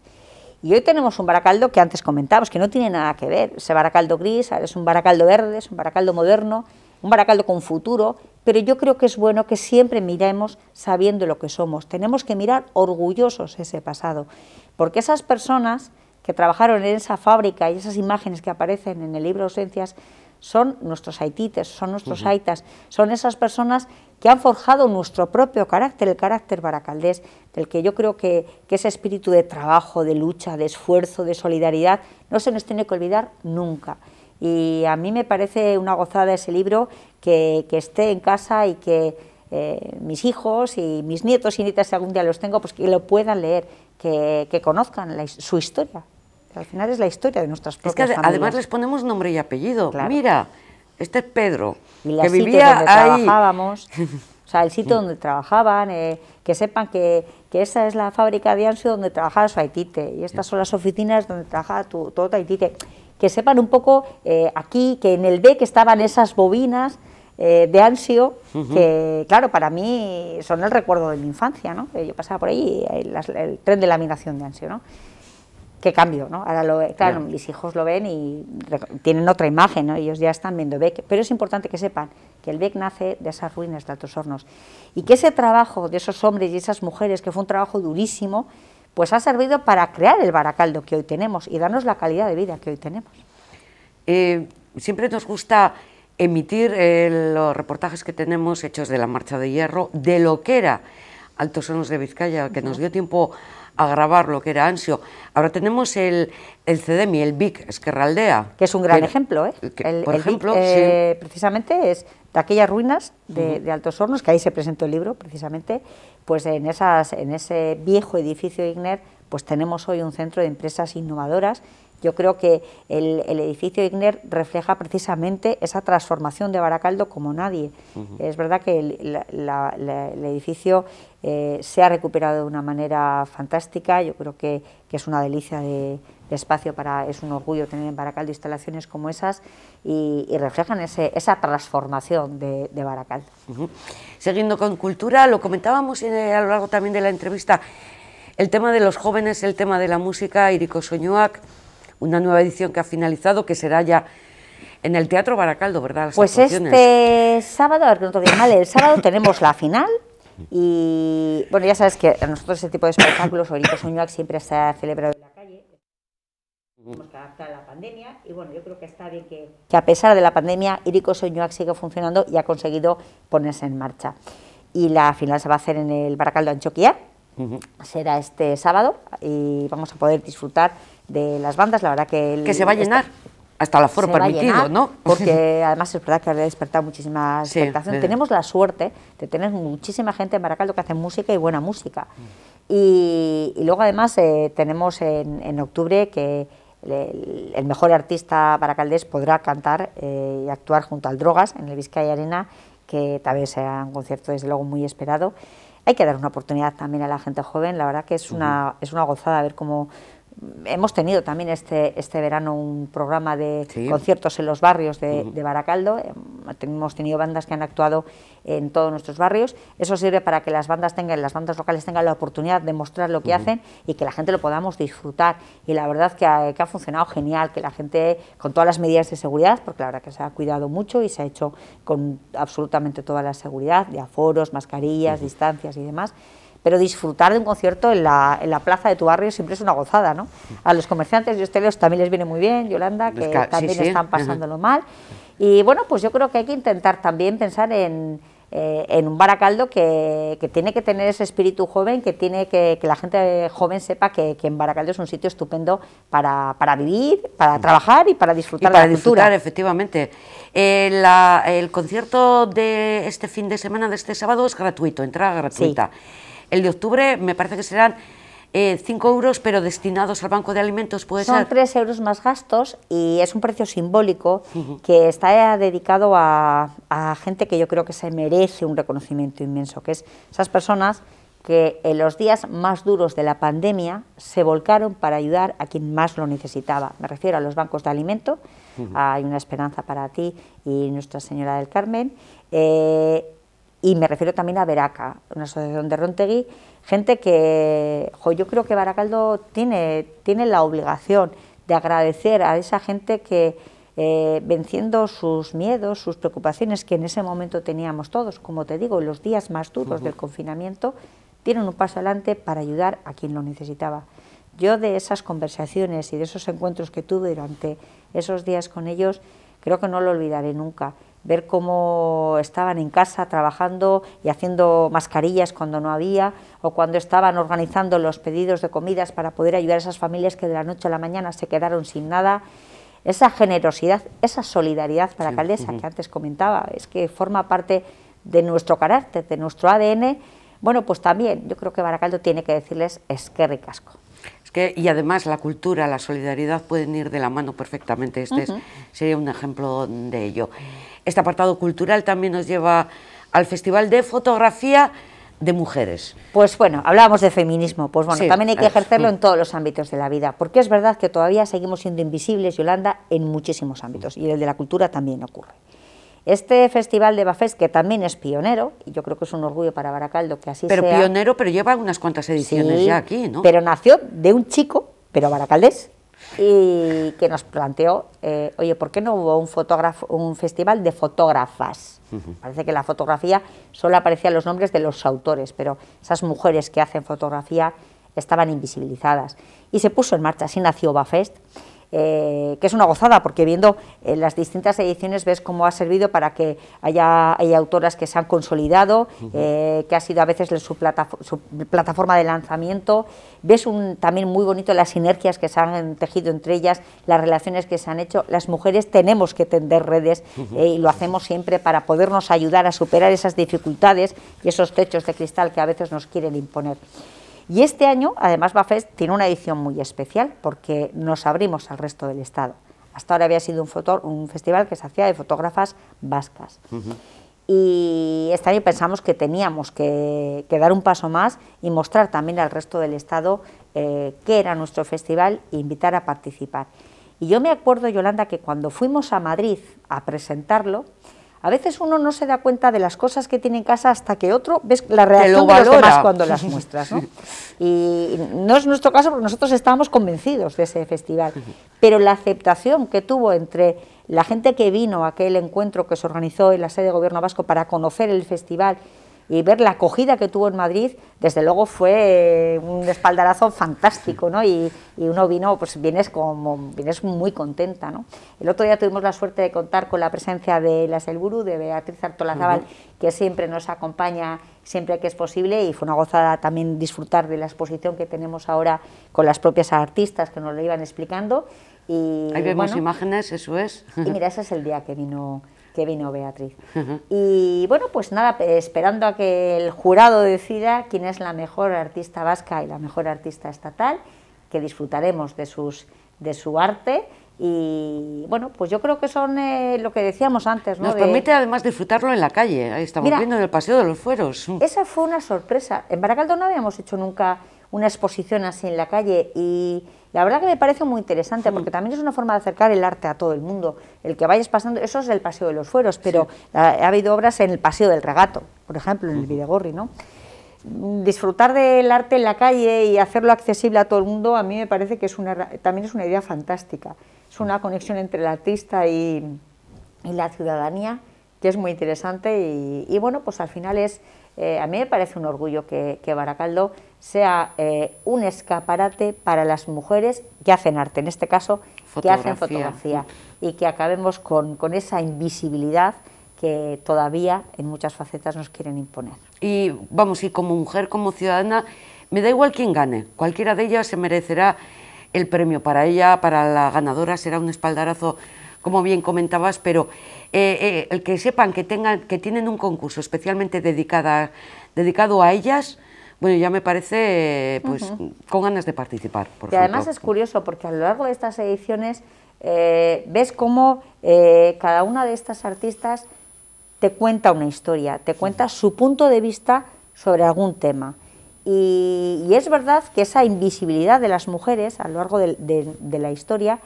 Y hoy tenemos un Baracaldo que antes comentábamos, que no tiene nada que ver. Ese Baracaldo gris es un Baracaldo verde, es un Baracaldo moderno, un Baracaldo con futuro, pero yo creo que es bueno que siempre miremos sabiendo lo que somos. Tenemos que mirar orgullosos ese pasado, porque esas personas que trabajaron en esa fábrica y esas imágenes que aparecen en el libro Ausencias son nuestros haitites, son nuestros haitas, son esas personas que han forjado nuestro propio carácter, el carácter baracaldés, del que yo creo que, ese espíritu de trabajo, de lucha, de esfuerzo, de solidaridad, no se nos tiene que olvidar nunca. Y a mí me parece una gozada ese libro que, esté en casa y que eh, mis hijos y mis nietos y nietas, si algún día los tengo, pues que lo puedan leer, que, conozcan su historia. Al final es la historia de nuestras propias es que Además les ponemos nombre y apellido. Mira, este es Pedro, y que vivía donde trabajábamos. O sea, el sitio donde trabajaban, eh, que sepan que, esa es la fábrica de Ansio donde trabajaba su Haitite, y estas son las oficinas donde trabajaba tu, todo Haitite que sepan un poco eh, aquí, que en el BEC estaban esas bobinas eh, de Ansio, que claro, para mí son el recuerdo de mi infancia, ¿no? Eh, yo pasaba por ahí, el, tren de laminación de Ansio, ¿no? Qué cambio, ¿no? Ahora, claro, mis hijos lo ven y tienen otra imagen, Ellos ya están viendo Beck, pero es importante que sepan que el BEC nace de esas ruinas de otros Hornos y que ese trabajo de esos hombres y esas mujeres, que fue un trabajo durísimo, pues ha servido para crear el baracaldo que hoy tenemos y darnos la calidad de vida que hoy tenemos. Eh, siempre nos gusta emitir eh, los reportajes que tenemos hechos de la Marcha de Hierro, de lo que era Altos Sonos de Vizcaya, que nos dio tiempo a grabar lo que era Ansio. Ahora tenemos el, el CDMI, el BIC, Esquerraldea. Que es un gran ejemplo, ¿eh? por ejemplo, eh, precisamente es de aquellas ruinas de, Altos Hornos, que ahí se presentó el libro precisamente, pues en, esas, en ese viejo edificio IGNER pues tenemos hoy un centro de empresas innovadoras yo creo que el, edificio IGNER refleja precisamente esa transformación de Baracaldo como nadie. Es verdad que el, edificio eh, se ha recuperado de una manera fantástica, yo creo que, es una delicia de, espacio, para, es un orgullo tener en Baracaldo instalaciones como esas y, reflejan esa transformación de, Baracaldo. Siguiendo con cultura, lo comentábamos a lo largo también de la entrevista, el tema de los jóvenes, el tema de la música, Irico Soñuac una nueva edición que ha finalizado, que será ya en el Teatro Baracaldo, ¿verdad? pues este sábado, a ver, no te mal, el sábado tenemos la final y, bueno, ya sabes que a nosotros ese tipo de espectáculos, Irico Soñuac siempre se ha celebrado en la calle, tenemos que adaptar a la pandemia y, bueno, yo creo que está bien que, que a pesar de la pandemia, Irico Soñuac sigue funcionando y ha conseguido ponerse en marcha. Y la final se va a hacer en el Baracaldo Anchoquía, será este sábado y vamos a poder disfrutar de las bandas, la verdad que... que se va a llenar. hasta la forma permitido, ¿no? Porque además es verdad que ha despertado muchísima eh. Tenemos la suerte de tener muchísima gente en Baracaldo... que hace música y buena música. Mm. Y, luego además eh, tenemos en, octubre que el, mejor artista baracaldés podrá cantar eh, y actuar junto al Drogas en el Vizcaya Arena, que tal vez sea un concierto desde luego muy esperado. Hay que dar una oportunidad también a la gente joven, la verdad que es una, es una gozada ver cómo hemos tenido también este, este, verano un programa de conciertos en los barrios de, Baracaldo. Em, hemos tenido bandas que han actuado en todos nuestros barrios. Eso sirve para que las bandas tengan, las bandas locales tengan la oportunidad de mostrar lo que hacen y que la gente lo podamos disfrutar. Y la verdad que ha, que ha funcionado genial, que la gente, con todas las medidas de seguridad, porque la verdad que se ha cuidado mucho y se ha hecho con absolutamente toda la seguridad, de aforos, mascarillas, distancias y demás pero disfrutar de un concierto en la, plaza de tu barrio siempre es una gozada, ¿no? A los comerciantes y hosteleros también les viene muy bien, Yolanda, que también están pasándolo mal. Y bueno, pues yo creo que hay que intentar también pensar en, eh, un Baracaldo que, tiene que tener ese espíritu joven, que tiene que, la gente joven sepa que, en Baracaldo es un sitio estupendo para, vivir, para trabajar y para disfrutar la disfrutar, efectivamente. el concierto de este fin de semana, de este sábado, es gratuito, entrada gratuita. El de octubre me parece que serán 5 eh, euros, pero destinados al banco de alimentos, puede Son ser. 3 euros más gastos y es un precio simbólico que está dedicado a, gente que yo creo que se merece un reconocimiento inmenso, que es esas personas que en los días más duros de la pandemia se volcaron para ayudar a quien más lo necesitaba. Me refiero a los bancos de alimento, Hay una esperanza para ti y Nuestra Señora del Carmen. Eh, y me refiero también a Veraca, una asociación de Rontegui, gente que, yo creo que Baracaldo tiene, la obligación de agradecer a esa gente que, eh, venciendo sus miedos, sus preocupaciones que en ese momento teníamos todos, como te digo, los días más duros del confinamiento, dieron un paso adelante para ayudar a quien lo necesitaba. Yo de esas conversaciones y de esos encuentros que tuve durante esos días con ellos, creo que no lo olvidaré nunca ver cómo estaban en casa trabajando y haciendo mascarillas cuando no había, o cuando estaban organizando los pedidos de comidas para poder ayudar a esas familias que de la noche a la mañana se quedaron sin nada. Esa generosidad, esa solidaridad para Caldesa que antes comentaba, es que forma parte de nuestro carácter, de nuestro ADN, bueno, pues también yo creo que Baracaldo tiene que decirles es que ricasco. Es que, y además la cultura, la solidaridad pueden ir de la mano perfectamente. Este sería un ejemplo de ello. Este apartado cultural también nos lleva al Festival de Fotografía de mujeres. Pues bueno, hablábamos de feminismo, pues bueno, también hay que ejercerlo en mm. todos los ámbitos de la vida, porque es verdad que todavía seguimos siendo invisibles, Yolanda, en muchísimos ámbitos, y el de la cultura también ocurre. Este festival de Bafés, que también es pionero, y yo creo que es un orgullo para Baracaldo que así pero sea... Pero pionero, pero lleva unas cuantas ediciones ya aquí, ¿no? Pero nació de un chico, pero baracaldés, y que nos planteó, eh, oye, ¿por qué no hubo un, un festival de fotógrafas? Parece que en la fotografía solo aparecían los nombres de los autores, pero esas mujeres que hacen fotografía estaban invisibilizadas. Y se puso en marcha, así nació Bafest eh, que es una gozada, porque viendo eh, las distintas ediciones ves cómo ha servido para que haya, autoras que se han consolidado, eh, que ha sido a veces su, plataforma de lanzamiento, ves un, también muy bonito las sinergias que se han tejido entre ellas, las relaciones que se han hecho, las mujeres tenemos que tender redes y lo hacemos siempre para podernos ayudar a superar esas dificultades y esos techos de cristal que a veces nos quieren imponer. Y este año, además, Bafest tiene una edición muy especial porque nos abrimos al resto del Estado. Hasta ahora había sido un, festival que se hacía de fotógrafas vascas. Y este año pensamos que teníamos que, dar un paso más y mostrar también al resto del Estado eh, qué era nuestro festival e invitar a participar. Y yo me acuerdo, Yolanda, que cuando fuimos a Madrid a presentarlo, a veces uno no se da cuenta de las cosas que tiene en casa hasta que otro ves la reacción cuando las muestras. Y no es nuestro caso porque nosotros estábamos convencidos de ese festival, pero la aceptación que tuvo entre la gente que vino a aquel encuentro que se organizó en la sede de Gobierno Vasco para conocer el festival y ver la acogida que tuvo en Madrid, desde luego fue eh, un espaldarazo fantástico, ¿no? Y, y, uno vino, pues vienes como, vienes muy contenta, ¿no? El otro día tuvimos la suerte de contar con la presencia de la Selburu, de Beatriz Artolazábal, uh que siempre nos acompaña siempre que es posible y fue una gozada también disfrutar de la exposición que tenemos ahora con las propias artistas que nos lo iban explicando. Y, Ahí vemos imágenes, eso es. Y mira, ese es el día que vino que vino Beatriz. Y bueno, pues nada, esperando a que el jurado decida quién es la mejor artista vasca y la mejor artista estatal, que disfrutaremos de, sus, de su arte. Y bueno, pues yo creo que son eh, lo que decíamos antes. Nos permite además disfrutarlo en la calle. Ahí estamos viendo en el Paseo de los Fueros. Mm. Esa fue una sorpresa. En Baracaldo no habíamos hecho nunca una exposición así en la calle y la verdad que me parece muy interesante hmm. porque también es una forma de acercar el arte a todo el mundo. El que vayas pasando, eso es el Paseo de los Fueros, pero ha, habido obras en el Paseo del Regato, por ejemplo, en el Videgorri, ¿no? Disfrutar del arte en la calle y hacerlo accesible a todo el mundo, a mí me parece que es una, también es una idea fantástica. Es una conexión entre el artista y, la ciudadanía que es muy interesante y, bueno, pues al final es, eh, a mí me parece un orgullo que, que Baracaldo sea eh, un escaparate para las mujeres que hacen arte, en este caso, que hacen fotografía, y que acabemos con, esa invisibilidad que todavía en muchas facetas nos quieren imponer. Y vamos, y como mujer, como ciudadana, me da igual quién gane, cualquiera de ellas se merecerá el premio para ella, para la ganadora será un espaldarazo, como bien comentabas, pero eh, eh, el que sepan que, tengan, que tienen un concurso especialmente dedicado a ellas, bueno, ya me parece pues, con ganas de participar. Por y además es curioso porque a lo largo de estas ediciones eh, ves cómo eh, cada una de estas artistas te cuenta una historia, te cuenta su punto de vista sobre algún tema. Y, es verdad que esa invisibilidad de las mujeres a lo largo de la historia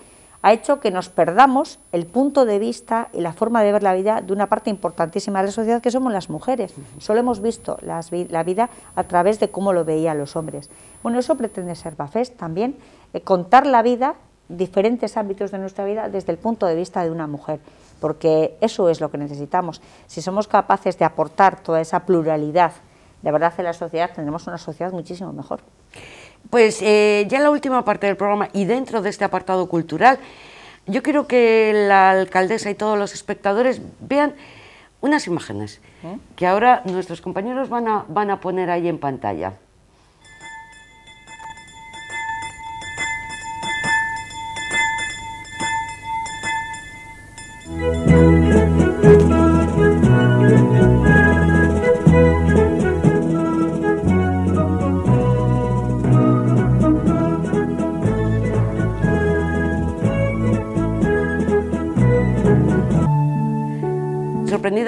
ha hecho que nos perdamos el punto de vista y la forma de ver la vida de una parte importantísima de la sociedad que somos las mujeres. Solo hemos visto la vida a través de cómo lo veían los hombres. Bueno, eso pretende ser Bafés también, eh, contar la vida, diferentes ámbitos de nuestra vida, desde el punto de vista de una mujer porque eso es lo que necesitamos. Si somos capaces de aportar toda esa pluralidad, de verdad a la sociedad tendremos una sociedad muchísimo mejor pues eh, ya en la última parte del programa y dentro de este apartado cultural, yo quiero que la alcaldesa y todos los espectadores vean unas imágenes ¿Eh? que ahora nuestros compañeros van a, van a poner ahí en pantalla.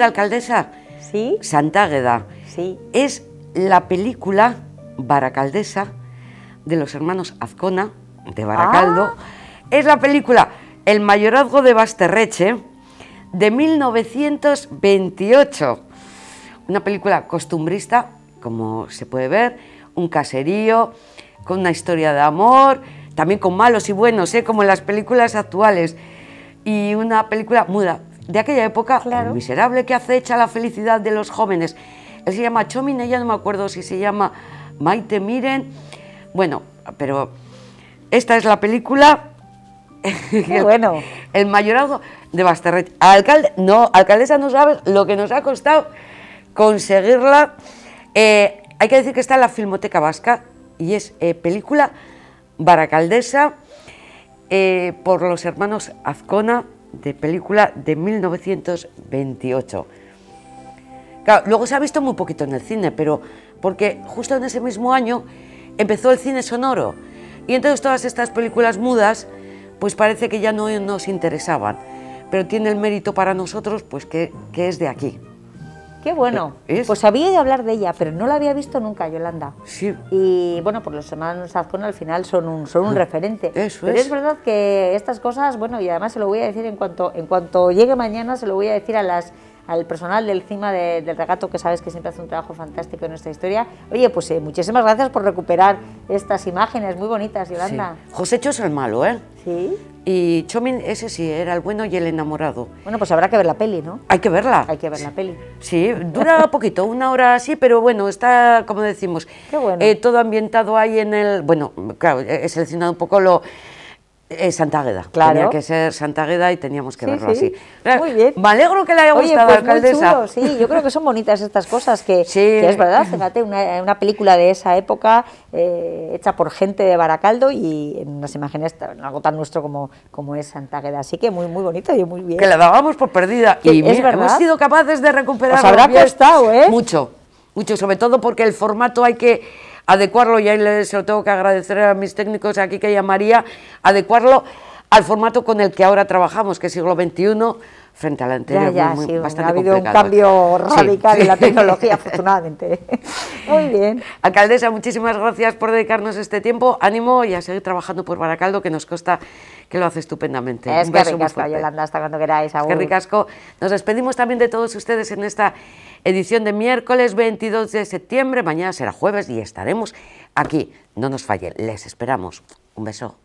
alcaldesa? Sí. Santágueda. Sí. Es la película Baracaldesa de los hermanos Azcona, de Baracaldo. Ah. Es la película El mayorazgo de Basterreche de 1928. Una película costumbrista, como se puede ver, un caserío, con una historia de amor, también con malos y buenos, ¿eh? como en las películas actuales. Y una película muda, de aquella época, miserable que acecha la felicidad de los jóvenes. Él se llama Chomin, ya no me acuerdo si se llama Maite Miren. Bueno, pero esta es la película. Qué bueno. El mayorazgo de Basterret. Alcalde, no, alcaldesa, no sabes lo que nos ha costado conseguirla. Eh, hay que decir que está en la Filmoteca Vasca y es eh, película baracaldesa eh, por los hermanos Azcona de película de 1928. luego se ha visto muy poquito en el cine, pero porque justo en ese mismo año empezó el cine sonoro y entonces todas estas películas mudas pues parece que ya no nos interesaban, pero tiene el mérito para nosotros pues que es de aquí. Qué bueno. Eh, pues había de hablar de ella, pero no la había visto nunca, Yolanda. Sí. Y bueno, pues los hermanos Azcón al final son un, son un mm. referente. pero es. es verdad que estas cosas, bueno, y además se lo voy a decir en cuanto, en cuanto llegue mañana, se lo voy a decir a las al personal del CIMA del regato, que sabes que siempre hace un trabajo fantástico en nuestra historia. Oye, pues eh, muchísimas gracias por recuperar estas imágenes muy bonitas, Yolanda. Sí. Cho es el malo, ¿eh? Sí. Y Chomin, ese sí, era el bueno y el enamorado. Bueno, pues habrá que ver la peli, ¿no? Hay que verla. Hay que ver la peli. Sí, dura poquito, una hora así, pero bueno, está, como decimos, eh, todo ambientado ahí en el... Bueno, claro, he seleccionado un poco lo eh, Santa Agueda. Claro. Tenía que ser Santa Agueda y teníamos que verlo así. Muy bien. Me alegro que le haya gustado, Oye, pues alcaldesa. sí, yo creo que son bonitas estas cosas, que, sí. es verdad, fíjate, una, película de esa época eh, hecha por gente de Baracaldo y en unas imágenes algo tan nuestro como, como es Santa Agueda. Así que muy, muy bonito y muy bien. Que la dábamos por perdida. Y hemos sido capaces de recuperar. habrá costado, ¿eh? Mucho, mucho, sobre todo porque el formato hay que adecuarlo, y ahí se lo tengo que agradecer a mis técnicos aquí que llamaría, adecuarlo al formato con el que ahora trabajamos, que es siglo XXI, frente a la anterior. ha habido un ¿eh? cambio radical en la tecnología, afortunadamente. muy bien. Alcaldesa, muchísimas gracias por dedicarnos este tiempo. Ánimo y a seguir trabajando por Baracaldo, que nos consta que lo hace estupendamente. Es que ricasco, Yolanda, hasta cuando queráis. Es que ricasco. Nos despedimos también de todos ustedes en esta edición de miércoles 22 de septiembre. Mañana será jueves y estaremos aquí. No nos falle. les esperamos. Un beso.